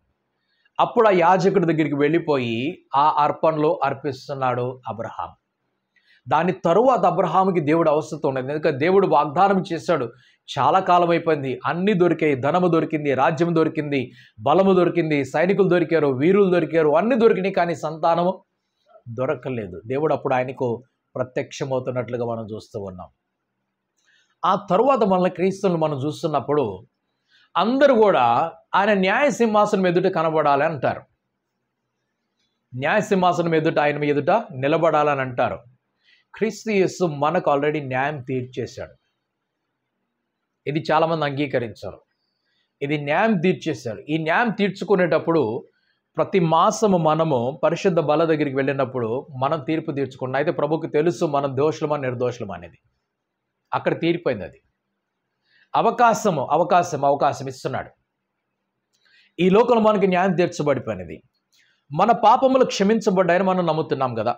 అప్పుడు ఆ యాజకుడి దగ్గరికి వెళ్ళిపోయి ఆ అర్పణలో అర్పిస్తున్నాడు అబ్రహాం దాని తరువాత అబ్రహాముకి దేవుడు అవసరం ఉండేది ఎందుకంటే దేవుడు వాగ్దానం చేశాడు చాలా కాలం అయిపోయింది అన్నీ దొరికాయి ధనము దొరికింది రాజ్యం దొరికింది బలము దొరికింది సైనికులు దొరికారు వీరులు దొరికారు అన్నీ దొరికినాయి కానీ సంతానము దొరకలేదు దేవుడు అప్పుడు ఆయనకు ప్రత్యక్షమవుతున్నట్లుగా మనం చూస్తూ ఉన్నాం ఆ తరువాత మళ్ళీ క్రీస్తులను మనం చూస్తున్నప్పుడు అందరూ కూడా ఆయన న్యాయ సింహాసనం ఎదుట కనబడాలి అంటారు న్యాయ సింహాసనం ఎదుట ఆయన ఎదుట నిలబడాలని అంటారు క్రీస్తు యస్సు మనకు ఆల్రెడీ న్యాయం తీర్చేశాడు ఇది చాలామంది అంగీకరించారు ఇది న్యాయం తీర్చేశాడు ఈ న్యాయం తీర్చుకునేటప్పుడు ప్రతి మాసము మనము పరిశుద్ధ బల దగ్గరికి వెళ్ళినప్పుడు మనం తీర్పు తీర్చుకున్నాం అయితే ప్రభుకి తెలుసు మనం దోషులమా నిర్దోషులమా అనేది అక్కడ తీరిపోయింది అది అవకాశము అవకాశం అవకాశం ఇస్తున్నాడు ఈ లోకంలో మనకి న్యాయం తీర్చబడిపోయినది మన పాపములు క్షమించబడ్డాయని మనం నమ్ముతున్నాం కదా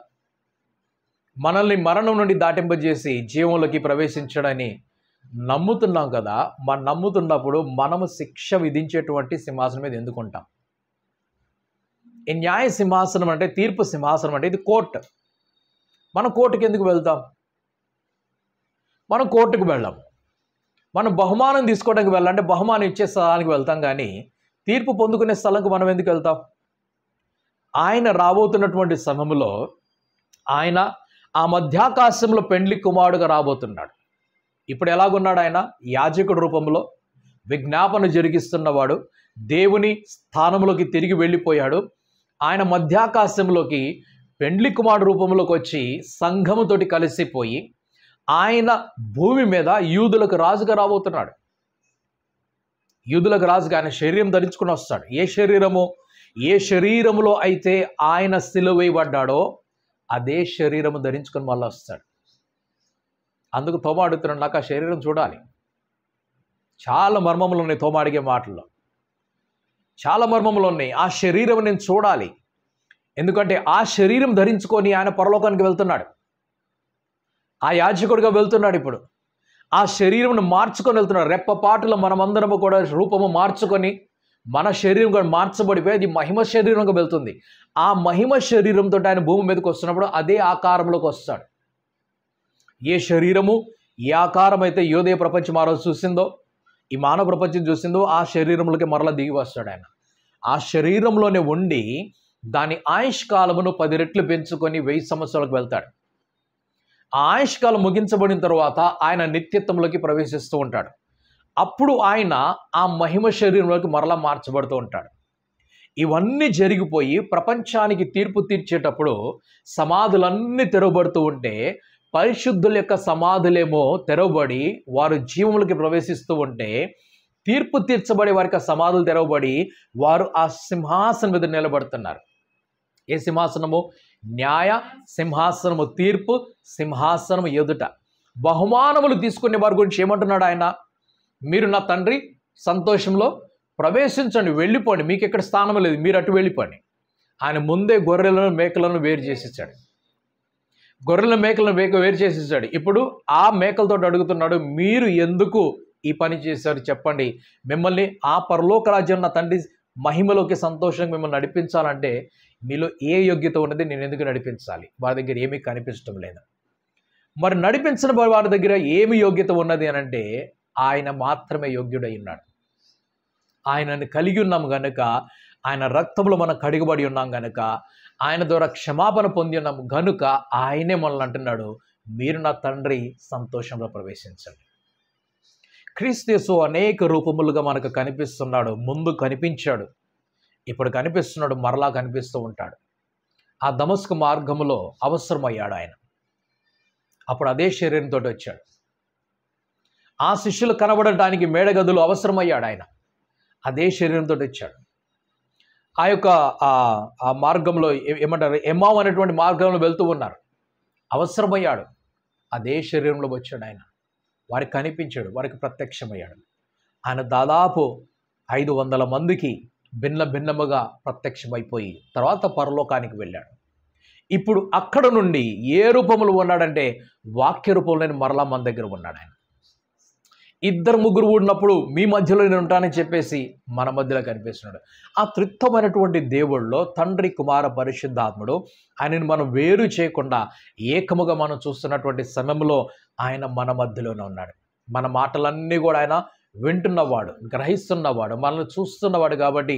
మనల్ని మరణం నుండి దాటింపజేసి జీవంలోకి ప్రవేశించడని నమ్ముతున్నాం కదా మనం నమ్ముతున్నప్పుడు మనము శిక్ష విధించేటువంటి సింహాసనం మీద ఎందుకుంటాం ఈ న్యాయ సింహాసనం అంటే తీర్పు సింహాసనం అంటే ఇది కోర్టు మనం కోర్టుకి ఎందుకు వెళ్తాం మనం కోర్టుకు వెళ్ళాం మనం బహుమానం తీసుకోవడానికి వెళ్ళాలంటే బహుమానం ఇచ్చే స్థలానికి వెళ్తాం కానీ తీర్పు పొందుకునే స్థలంకు మనం ఎందుకు వెళ్తాం ఆయన రాబోతున్నటువంటి సమయంలో ఆయన ఆ మధ్యాకాశంలో పెండ్లి కుమారుడుగా రాబోతున్నాడు ఇప్పుడు ఎలాగున్నాడు ఆయన యాజకుడు రూపంలో విజ్ఞాపన జరిగిస్తున్నవాడు దేవుని స్థానంలోకి తిరిగి వెళ్ళిపోయాడు ఆయన మధ్యాకాశంలోకి పెండ్లి కుమారుడు రూపంలోకి వచ్చి సంఘముతోటి కలిసిపోయి ఆయన భూమి మీద యూదులకు రాజుగా రాబోతున్నాడు యూదులకు రాజుగా ఆయన శరీరం ధరించుకుని వస్తాడు ఏ శరీరము ఏ శరీరములో అయితే ఆయన సిలువేయబడ్డాడో అదే శరీరము ధరించుకుని మళ్ళీ వస్తాడు అందుకు తోమ అడుగుతున్నాడు నాకు ఆ శరీరం చూడాలి చాలా మర్మములు ఉన్నాయి తోమ అడిగే మాటల్లో చాలా మర్మములు ఉన్నాయి ఆ శరీరం నేను చూడాలి ఎందుకంటే ఆ శరీరం ధరించుకొని ఆయన పరలోకానికి వెళ్తున్నాడు ఆ యాజకుడిగా వెళ్తున్నాడు ఇప్పుడు ఆ శరీరంను మార్చుకొని వెళ్తున్నాడు రెప్పపాటులో మనమందరము కూడా రూపము మార్చుకొని మన శరీరం కూడా మార్చబడిపోయి అది మహిమ శరీరంగా వెళ్తుంది ఆ మహిమ శరీరంతో ఆయన భూమి మీదకి వస్తున్నప్పుడు అదే ఆకారంలోకి వస్తాడు ఏ శరీరము ఏ ఆకారం అయితే యోదయ ప్రపంచం ఆ చూసిందో ఈ మానవ ప్రపంచం చూసిందో ఆ శరీరంలోకి మరలా దిగి వస్తాడు ఆయన ఆ శరీరంలోనే ఉండి దాని ఆయుష్ కాలమును పది రెట్లు పెంచుకొని వెయ్యి సంవత్సరాలకు వెళ్తాడు ఆయుష్కాలం ముగించబడిన తర్వాత ఆయన నిత్యత్వంలోకి ప్రవేశిస్తూ ఉంటాడు అప్పుడు ఆయన ఆ మహిమ శరీరంలోకి మరలా మార్చబడుతూ ఉంటాడు ఇవన్నీ జరిగిపోయి ప్రపంచానికి తీర్పు తీర్చేటప్పుడు సమాధులన్నీ తెరవబడుతూ ఉంటే పరిశుద్ధుల యొక్క సమాధులేమో తెరవబడి వారు జీవములకి ప్రవేశిస్తూ ఉంటే తీర్పు తీర్చబడే వారికి సమాధులు తెరవబడి వారు ఆ సింహాసనం మీద నిలబడుతున్నారు ఏ సింహాసనము న్యాయ సింహాసనము తీర్పు సింహాసనము ఎదుట బహుమానములు తీసుకునే వారి గురించి ఏమంటున్నాడు ఆయన మీరు నా తండ్రి సంతోషంలో ప్రవేశించండి వెళ్ళిపోండి మీకు ఎక్కడ స్థానం లేదు మీరు అటు వెళ్ళిపోండి ఆయన ముందే గొర్రెలను మేకలను వేరు చేసేసాడు గొర్రెల మేకలను మేక వేరు చేసేసాడు ఇప్పుడు ఆ మేకలతో అడుగుతున్నాడు మీరు ఎందుకు ఈ పని చేశారు చెప్పండి మిమ్మల్ని ఆ పరలోక రాజ్యం నా తండ్రి మహిమలోకి సంతోషంగా మిమ్మల్ని నడిపించాలంటే మీలో ఏ యోగ్యత ఉన్నది నేను ఎందుకు నడిపించాలి వారి దగ్గర ఏమీ కనిపించడం లేదు మరి నడిపించిన వారి దగ్గర ఏమి యోగ్యత ఉన్నది అని అంటే ఆయన మాత్రమే యోగ్యుడై ఉన్నాడు ఆయనను కలిగి ఉన్నాం గనుక ఆయన రక్తంలో మనం కడిగబడి ఉన్నాం గనుక ఆయన ద్వారా క్షమాపణ పొంది ఉన్నాం గనుక ఆయనే మనల్ని అంటున్నాడు మీరు నా తండ్రి సంతోషంలో ప్రవేశించండి క్రీస్తు అనేక రూపములుగా మనకు కనిపిస్తున్నాడు ముందు కనిపించాడు ఇప్పుడు కనిపిస్తున్నాడు మరలా కనిపిస్తూ ఉంటాడు ఆ దమస్క మార్గములో అవసరమయ్యాడు ఆయన అప్పుడు అదే శరీరంతో వచ్చాడు ఆ శిష్యులు కనబడటానికి మేడగదులు అవసరమయ్యాడు ఆయన అదే శరీరంతో వచ్చాడు ఆ యొక్క ఆ మార్గంలో ఏమంటారు ఎమ్మావు అనేటువంటి మార్గంలో వెళ్తూ ఉన్నారు అవసరమయ్యాడు అదే శరీరంలో వచ్చాడు ఆయన వారికి కనిపించాడు వారికి ప్రత్యక్షమయ్యాడు ఆయన దాదాపు ఐదు వందల మందికి భిన్న భిన్నముగా ప్రత్యక్షమైపోయి తర్వాత పరలోకానికి వెళ్ళాడు ఇప్పుడు అక్కడ నుండి ఏ రూపంలో ఉన్నాడంటే వాక్య రూపంలోని మరలా మన దగ్గర ఉన్నాడు ఆయన ఇద్దరు ముగ్గురు ఊడినప్పుడు మీ మధ్యలో నేను ఉంటానని చెప్పేసి మన మధ్యలో కనిపిస్తున్నాడు ఆ తృప్తమైనటువంటి దేవుళ్ళలో తండ్రి కుమార పరిశుద్ధాత్ముడు ఆయనను మనం వేరు చేయకుండా ఏకముగా మనం చూస్తున్నటువంటి సమయంలో ఆయన మన మధ్యలోనే ఉన్నాడు మన మాటలన్నీ కూడా ఆయన వింటున్నవాడు గ్రహిస్తున్నవాడు మనల్ని చూస్తున్నవాడు కాబట్టి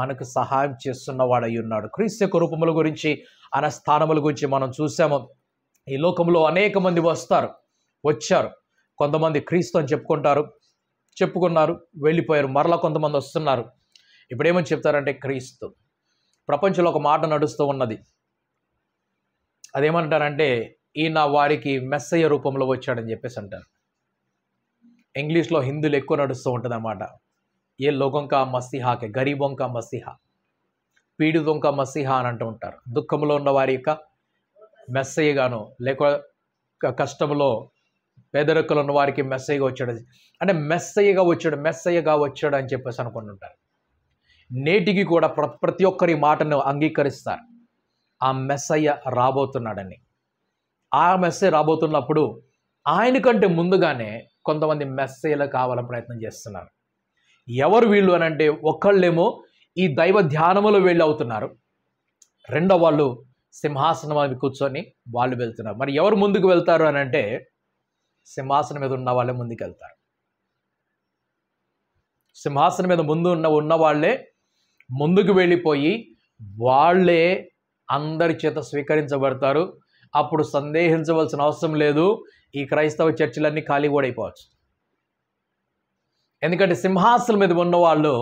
మనకు సహాయం చేస్తున్నవాడు అయి ఉన్నాడు క్రీస్తుక రూపముల గురించి అనే స్థానముల గురించి మనం చూసాము ఈ లోకంలో అనేక మంది వస్తారు వచ్చారు కొంతమంది క్రీస్తు అని చెప్పుకుంటారు చెప్పుకున్నారు వెళ్ళిపోయారు మరలా కొంతమంది వస్తున్నారు ఇప్పుడేమని చెప్తారంటే క్రీస్తు ప్రపంచంలో ఒక మాట నడుస్తూ ఉన్నది అదేమంటారంటే ఈయన వారికి మెస్సయ్య రూపంలో వచ్చాడని చెప్పేసి అంటారు ఇంగ్లీష్లో హిందువులు ఎక్కువ నడుస్తూ ఉంటుంది అన్నమాట ఏ లోకంకా మసిహాకే గరీబొంకా మసిహా పీడితొంకా మసిహ అని అంటూ ఉంటారు దుఃఖంలో ఉన్న వారి యొక్క మెస్సయ్యగాను లేక కష్టంలో పేదరికలు ఉన్న వారికి మెస్సయ్యగా వచ్చాడు అంటే మెస్సయ్యగా వచ్చాడు మెస్సయ్యగా వచ్చాడు అని చెప్పేసి అనుకుంటుంటారు నేటికి కూడా ప్ర ప్రతి ఒక్కరి మాటను అంగీకరిస్తారు ఆ మెస్సయ్య రాబోతున్నాడని ఆ మెస్సయ్య రాబోతున్నప్పుడు ఆయన కంటే ముందుగానే కొంతమంది మెస్సయ్యలు కావాలని ప్రయత్నం చేస్తున్నారు ఎవరు వీళ్ళు అని అంటే ఒకళ్ళేమో ఈ దైవ ధ్యానములో వెళ్ళి అవుతున్నారు రెండో వాళ్ళు సింహాసనం అవి కూర్చొని వాళ్ళు వెళ్తున్నారు మరి ఎవరు ముందుకు వెళ్తారు అని అంటే సింహాసనం మీద ఉన్న వాళ్ళే ముందుకెళ్తారు సింహాసనం మీద ముందు ఉన్న ఉన్న వాళ్ళే ముందుకు వెళ్ళిపోయి వాళ్ళే అందరి చేత స్వీకరించబడతారు అప్పుడు సందేహించవలసిన అవసరం లేదు ఈ క్రైస్తవ చర్చిలన్నీ ఖాళీ కూడా అయిపోవచ్చు ఎందుకంటే సింహాసనం మీద ఉన్న వాళ్ళు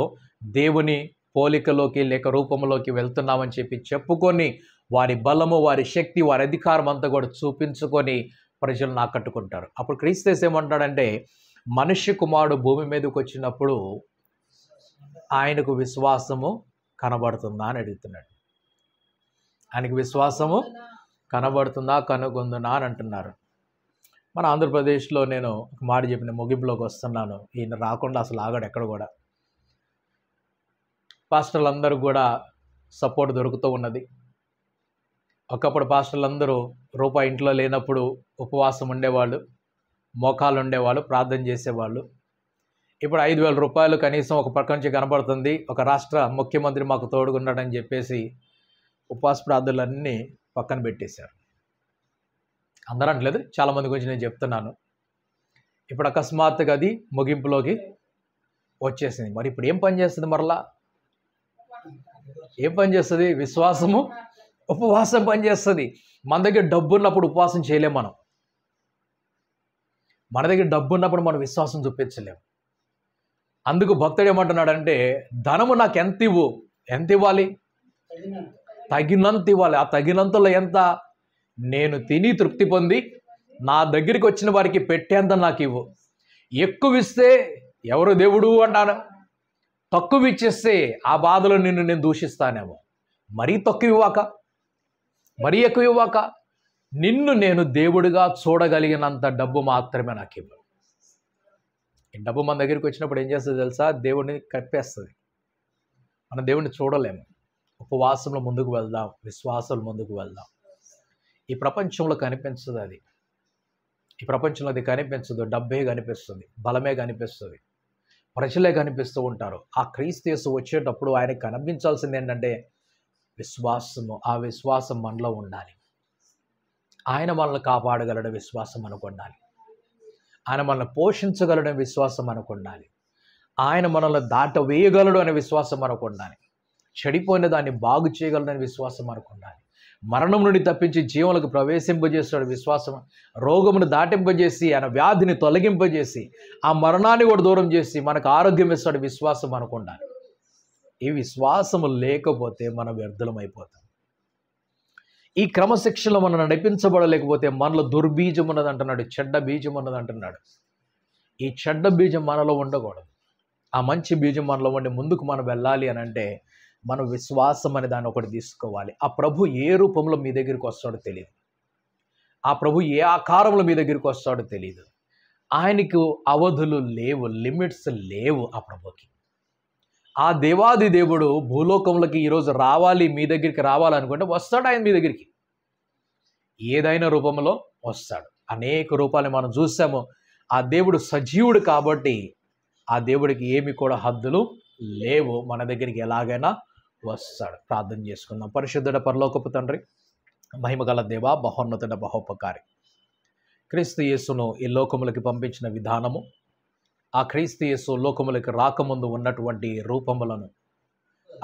దేవుని పోలికలోకి లేక రూపంలోకి వెళ్తున్నామని చెప్పి చెప్పుకొని వారి బలము వారి శక్తి వారి అధికారం అంతా కూడా చూపించుకొని ప్రజలను ఆకట్టుకుంటారు అప్పుడు క్రీస్తేస్ ఏమంటాడంటే మనుష్య కుమారుడు భూమి మీదకి వచ్చినప్పుడు ఆయనకు విశ్వాసము కనబడుతుందా అని అడుగుతున్నాడు ఆయనకు విశ్వాసము కనబడుతుందా కనుగొందునా అని అంటున్నారు మన ఆంధ్రప్రదేశ్లో నేను ఒక మాట చెప్పిన ముగింపులోకి వస్తున్నాను ఈయన రాకుండా అసలు ఆగడు ఎక్కడ కూడా పాస్టర్లందరూ కూడా సపోర్ట్ దొరుకుతూ ఉన్నది ఒకప్పుడు పాస్టర్లందరూ రూపాయి ఇంట్లో లేనప్పుడు ఉపవాసం ఉండేవాళ్ళు మోకాలు ఉండేవాళ్ళు ప్రార్థన చేసేవాళ్ళు ఇప్పుడు ఐదు వేల రూపాయలు కనీసం ఒక పక్క నుంచి కనబడుతుంది ఒక రాష్ట్ర ముఖ్యమంత్రి మాకు తోడుగున్నాడని చెప్పేసి ఉపవాస ప్రార్థనలన్నీ పక్కన పెట్టేశారు అందరూ అంటలేదు చాలామంది గురించి నేను చెప్తున్నాను ఇప్పుడు అకస్మాత్తుగా అది ముగింపులోకి వచ్చేసింది మరి ఇప్పుడు ఏం పని చేస్తుంది మరలా ఏం పని చేస్తుంది విశ్వాసము ఉపవాసం పనిచేస్తుంది మన దగ్గర డబ్బు ఉన్నప్పుడు ఉపవాసం చేయలేం మనం మన దగ్గర డబ్బు ఉన్నప్పుడు మనం విశ్వాసం చూపించలేము అందుకు భక్తుడు ఏమంటున్నాడంటే ధనము నాకు ఎంత ఇవ్వు ఎంత ఇవ్వాలి తగినంత ఇవ్వాలి ఆ తగినంతలో ఎంత నేను తిని తృప్తి పొంది నా దగ్గరికి వచ్చిన వారికి పెట్టేంత నాకు ఇవ్వు ఎక్కువ ఇస్తే ఎవరు దేవుడు అంటాను తక్కువ ఇచ్చేస్తే ఆ బాధలో నిన్ను నేను దూషిస్తానేమో మరీ తక్కువ ఇవ్వాక మరి ఎక్కువ ఇవ్వక నిన్ను నేను దేవుడిగా చూడగలిగినంత డబ్బు మాత్రమే నాకు ఇవ్వ ఈ డబ్బు మన దగ్గరికి వచ్చినప్పుడు ఏం చేస్తుంది తెలుసా దేవుడిని కప్పేస్తుంది మనం దేవుడిని చూడలేము ఉపవాసంలో ముందుకు వెళ్దాం విశ్వాసంలో ముందుకు వెళ్దాం ఈ ప్రపంచంలో కనిపించదు అది ఈ ప్రపంచంలో అది కనిపించదు డబ్బే కనిపిస్తుంది బలమే కనిపిస్తుంది ప్రజలే కనిపిస్తూ ఉంటారు ఆ క్రీస్తు వచ్చేటప్పుడు ఆయనకు కనిపించాల్సింది ఏంటంటే విశ్వాసము ఆ విశ్వాసం మనలో ఉండాలి ఆయన మనల్ని కాపాడగలడం విశ్వాసం అనుకుండాలి ఆయన మనల్ని పోషించగలడం విశ్వాసం అనుకుండాలి ఆయన మనల్ని దాటవేయగలడు అనే విశ్వాసం అనుకుండాలి చెడిపోయిన దాన్ని బాగు చేయగలడని విశ్వాసం అనుకుండాలి మరణం నుండి తప్పించి జీవులకు ప్రవేశింపజేస్తాడు విశ్వాసం రోగమును దాటింపజేసి ఆయన వ్యాధిని తొలగింపజేసి ఆ మరణాన్ని కూడా దూరం చేసి మనకు ఆరోగ్యం ఇస్తాడు విశ్వాసం అనుకుండాలి ఈ విశ్వాసము లేకపోతే మనం వ్యర్థలమైపోతాం ఈ క్రమశిక్షణలో మనం నడిపించబడలేకపోతే మనలో దుర్బీజం ఉన్నది అంటున్నాడు చెడ్డ బీజం ఉన్నది అంటున్నాడు ఈ చెడ్డ బీజం మనలో ఉండకూడదు ఆ మంచి బీజం మనలో ఉండి ముందుకు మనం వెళ్ళాలి అని అంటే మనం విశ్వాసం అనే దాన్ని ఒకటి తీసుకోవాలి ఆ ప్రభు ఏ రూపంలో మీ దగ్గరికి వస్తాడో తెలియదు ఆ ప్రభు ఏ ఆకారంలో మీ దగ్గరికి వస్తాడో తెలియదు ఆయనకు అవధులు లేవు లిమిట్స్ లేవు ఆ ప్రభుకి ఆ దేవాది దేవుడు భూలోకంలోకి ఈరోజు రావాలి మీ దగ్గరికి రావాలనుకుంటే వస్తాడు ఆయన మీ దగ్గరికి ఏదైనా రూపంలో వస్తాడు అనేక రూపాలు మనం చూసాము ఆ దేవుడు సజీవుడు కాబట్టి ఆ దేవుడికి ఏమి కూడా హద్దులు లేవు మన దగ్గరికి ఎలాగైనా వస్తాడు ప్రార్థన చేసుకుందాం పరిశుద్ధుడ పరలోకపు తండ్రి మహిమగల దేవ బహోన్నతుడ బహోపకారి క్రీస్తు యేసును ఈ లోకములకి పంపించిన విధానము ఆ క్రీస్తు యేసు లోకములకు రాకముందు ఉన్నటువంటి రూపములను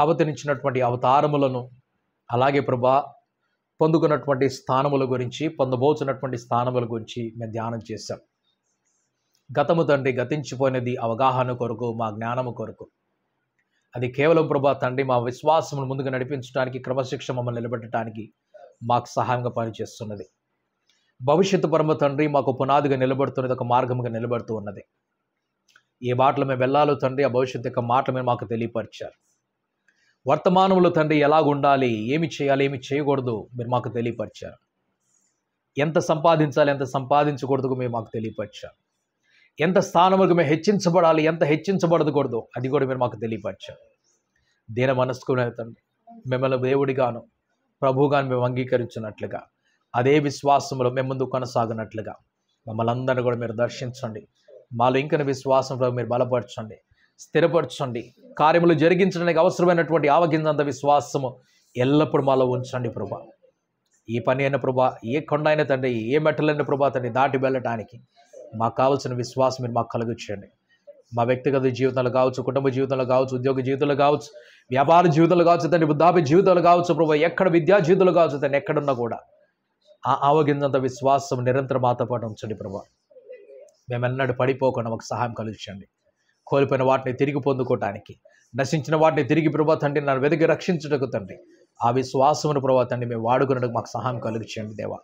అవతరించినటువంటి అవతారములను అలాగే ప్రభా పొందుకున్నటువంటి స్థానముల గురించి పొందబోచున్నటువంటి స్థానముల గురించి మేము ధ్యానం చేశాం గతము తండ్రి గతించిపోయినది అవగాహన కొరకు మా జ్ఞానము కొరకు అది కేవలం ప్రభా తండ్రి మా విశ్వాసమును ముందుగా నడిపించడానికి క్రమశిక్ష మమ్మల్ని నిలబెట్టడానికి మాకు సహాయంగా పనిచేస్తున్నది భవిష్యత్తు పరమ తండ్రి మాకు పునాదిగా నిలబడుతున్నది ఒక మార్గముగా నిలబడుతూ ఉన్నది ఏ బాటలో మేము వెళ్ళాలో తండ్రి ఆ భవిష్యత్తు యొక్క మాటలు మీరు మాకు తెలియపరిచారు వర్తమానంలో తండ్రి ఎలాగుండాలి ఏమి చేయాలి ఏమి చేయకూడదు మీరు మాకు తెలియపరిచారు ఎంత సంపాదించాలి ఎంత సంపాదించకూడదు మీరు మాకు తెలియపరిచారు ఎంత స్థానములకు మేము హెచ్చించబడాలి ఎంత హెచ్చించబడకూడదు అది కూడా మీరు మాకు తెలియపరిచారు దీన మనస్కునే తండ్రి మిమ్మల్ని దేవుడిగాను ప్రభుగాను మేము అంగీకరించినట్లుగా అదే విశ్వాసంలో మేము ముందు కొనసాగినట్లుగా మమ్మల్ని అందరినీ కూడా మీరు దర్శించండి మాలో ఇంకన విశ్వాసం ప్రభు మీరు బలపరచండి స్థిరపరచండి కార్యములు జరిగించడానికి అవసరమైనటువంటి ఆవగిందంత విశ్వాసము ఎల్లప్పుడూ మాలో ఉంచండి ప్రభా ఏ పని అయిన ప్రభా ఏ కొండ అయిన తండ్రి ఏ మెట్టలైన ప్రభా తండ్రి దాటి వెళ్ళటానికి మాకు కావాల్సిన విశ్వాసం మీరు మాకు కలిగించండి మా వ్యక్తిగత జీవితంలో కావచ్చు కుటుంబ జీవితంలో కావచ్చు ఉద్యోగ జీవితంలో కావచ్చు వ్యాపార జీవితంలో కావచ్చు తండ్రి బుద్ధాభి జీవితాలు కావచ్చు ప్రభు ఎక్కడ విద్యా జీవితంలో కావచ్చు తండ్రి ఎక్కడున్నా కూడా ఆ ఆవగిందంత విశ్వాసం నిరంతరం మాతో పాటు ఉంచండి ప్రభా మేమెన్నడూ పడిపోకుండా మాకు సహాయం కలిగించండి కోల్పోయిన వాటిని తిరిగి పొందుకోవటానికి నశించిన వాటిని తిరిగి ప్రభా తండ్రి నన్ను వెతికి రక్షించుటకు తండ్రి ఆ విశ్వాసమును ప్రభా తండ్రి మేము వాడుకున్నట్టు మాకు సహాయం కలిగించండి దేవా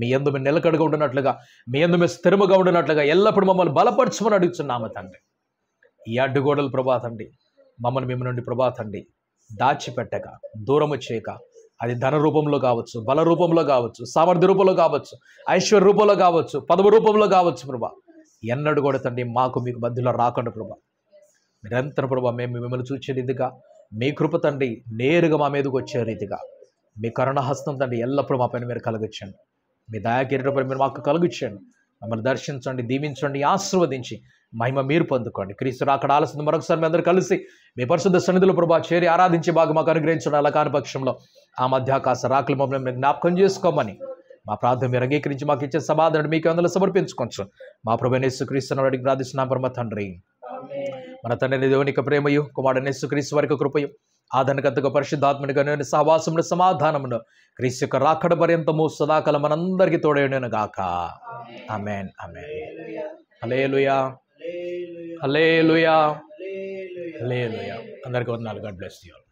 మీ ఎందు మేము నిలకడగా ఉండినట్లుగా మీ ఎందు మేము స్థిరముగా ఉండినట్లుగా ఎల్లప్పుడు మమ్మల్ని బలపరచమని అడుగుతున్నాము తండ్రి ఈ అడ్డుగోడలు ప్రభా తండ్రి మమ్మల్ని మేము నుండి ప్రభా తండ్రి దాచిపెట్టక దూరము చేయక అది ధన రూపంలో కావచ్చు బల రూపంలో కావచ్చు సామర్థ్య రూపంలో కావచ్చు ఐశ్వర్య రూపంలో కావచ్చు పదవ రూపంలో కావచ్చు ప్రభా ఎన్నడు కూడా తండ్రి మాకు మీకు మధ్యలో రాకుండా ప్రభా నిరంతర ప్రభా మేము మిమ్మల్ని చూచే రీతిగా మీ కృప తండ్రి నేరుగా మా మీదకి వచ్చే రీతిగా మీ కరుణహస్తం తండ్రి ఎల్లప్పుడూ మా పైన మీరు కలిగించండి మీ దయాకిరీటపై మీరు మాకు కలిగించండి మమ్మల్ని దర్శించండి దీవించండి ఆశీర్వదించి మహిమ మీరు పొందుకోండి క్రీస్తు అక్కడ ఆలసింది మరొకసారి మీ అందరూ కలిసి మీ పరిశుద్ధ సన్నిధులు ప్రభా చేరి ఆరాధించి బాగా మాకు అనుగ్రహించండి అలా కానిపక్షంలో ఆ మధ్యాకాశ రాకులు మమ్మల్ని జ్ఞాపకం చేసుకోమని మా ప్రార్థన మీరు అంగీకరించి మాకు ఇచ్చే సమాధానం మీకు అందులో సమర్పించుకోవచ్చు మా ప్రభు నేసుక్రీస్తున్న అడిగి ప్రార్థిస్తున్నాం పరమ తండ్రి మన తండ్రి దేవునిక ప్రేమయు కుమారుడు నేసుక్రీస్తు వారికి కృపయు ఆదరణకతకు పరిశుద్ధాత్మనిగా నేను సమాధానమును క్రీస్తు యొక్క రాకడ పర్యంతము సదాకాలం మనందరికీ తోడైనను గాక amen amen hallelujah hallelujah hallelujah అందరికీ వందనాలు గడ్ బ్లెస్ యూ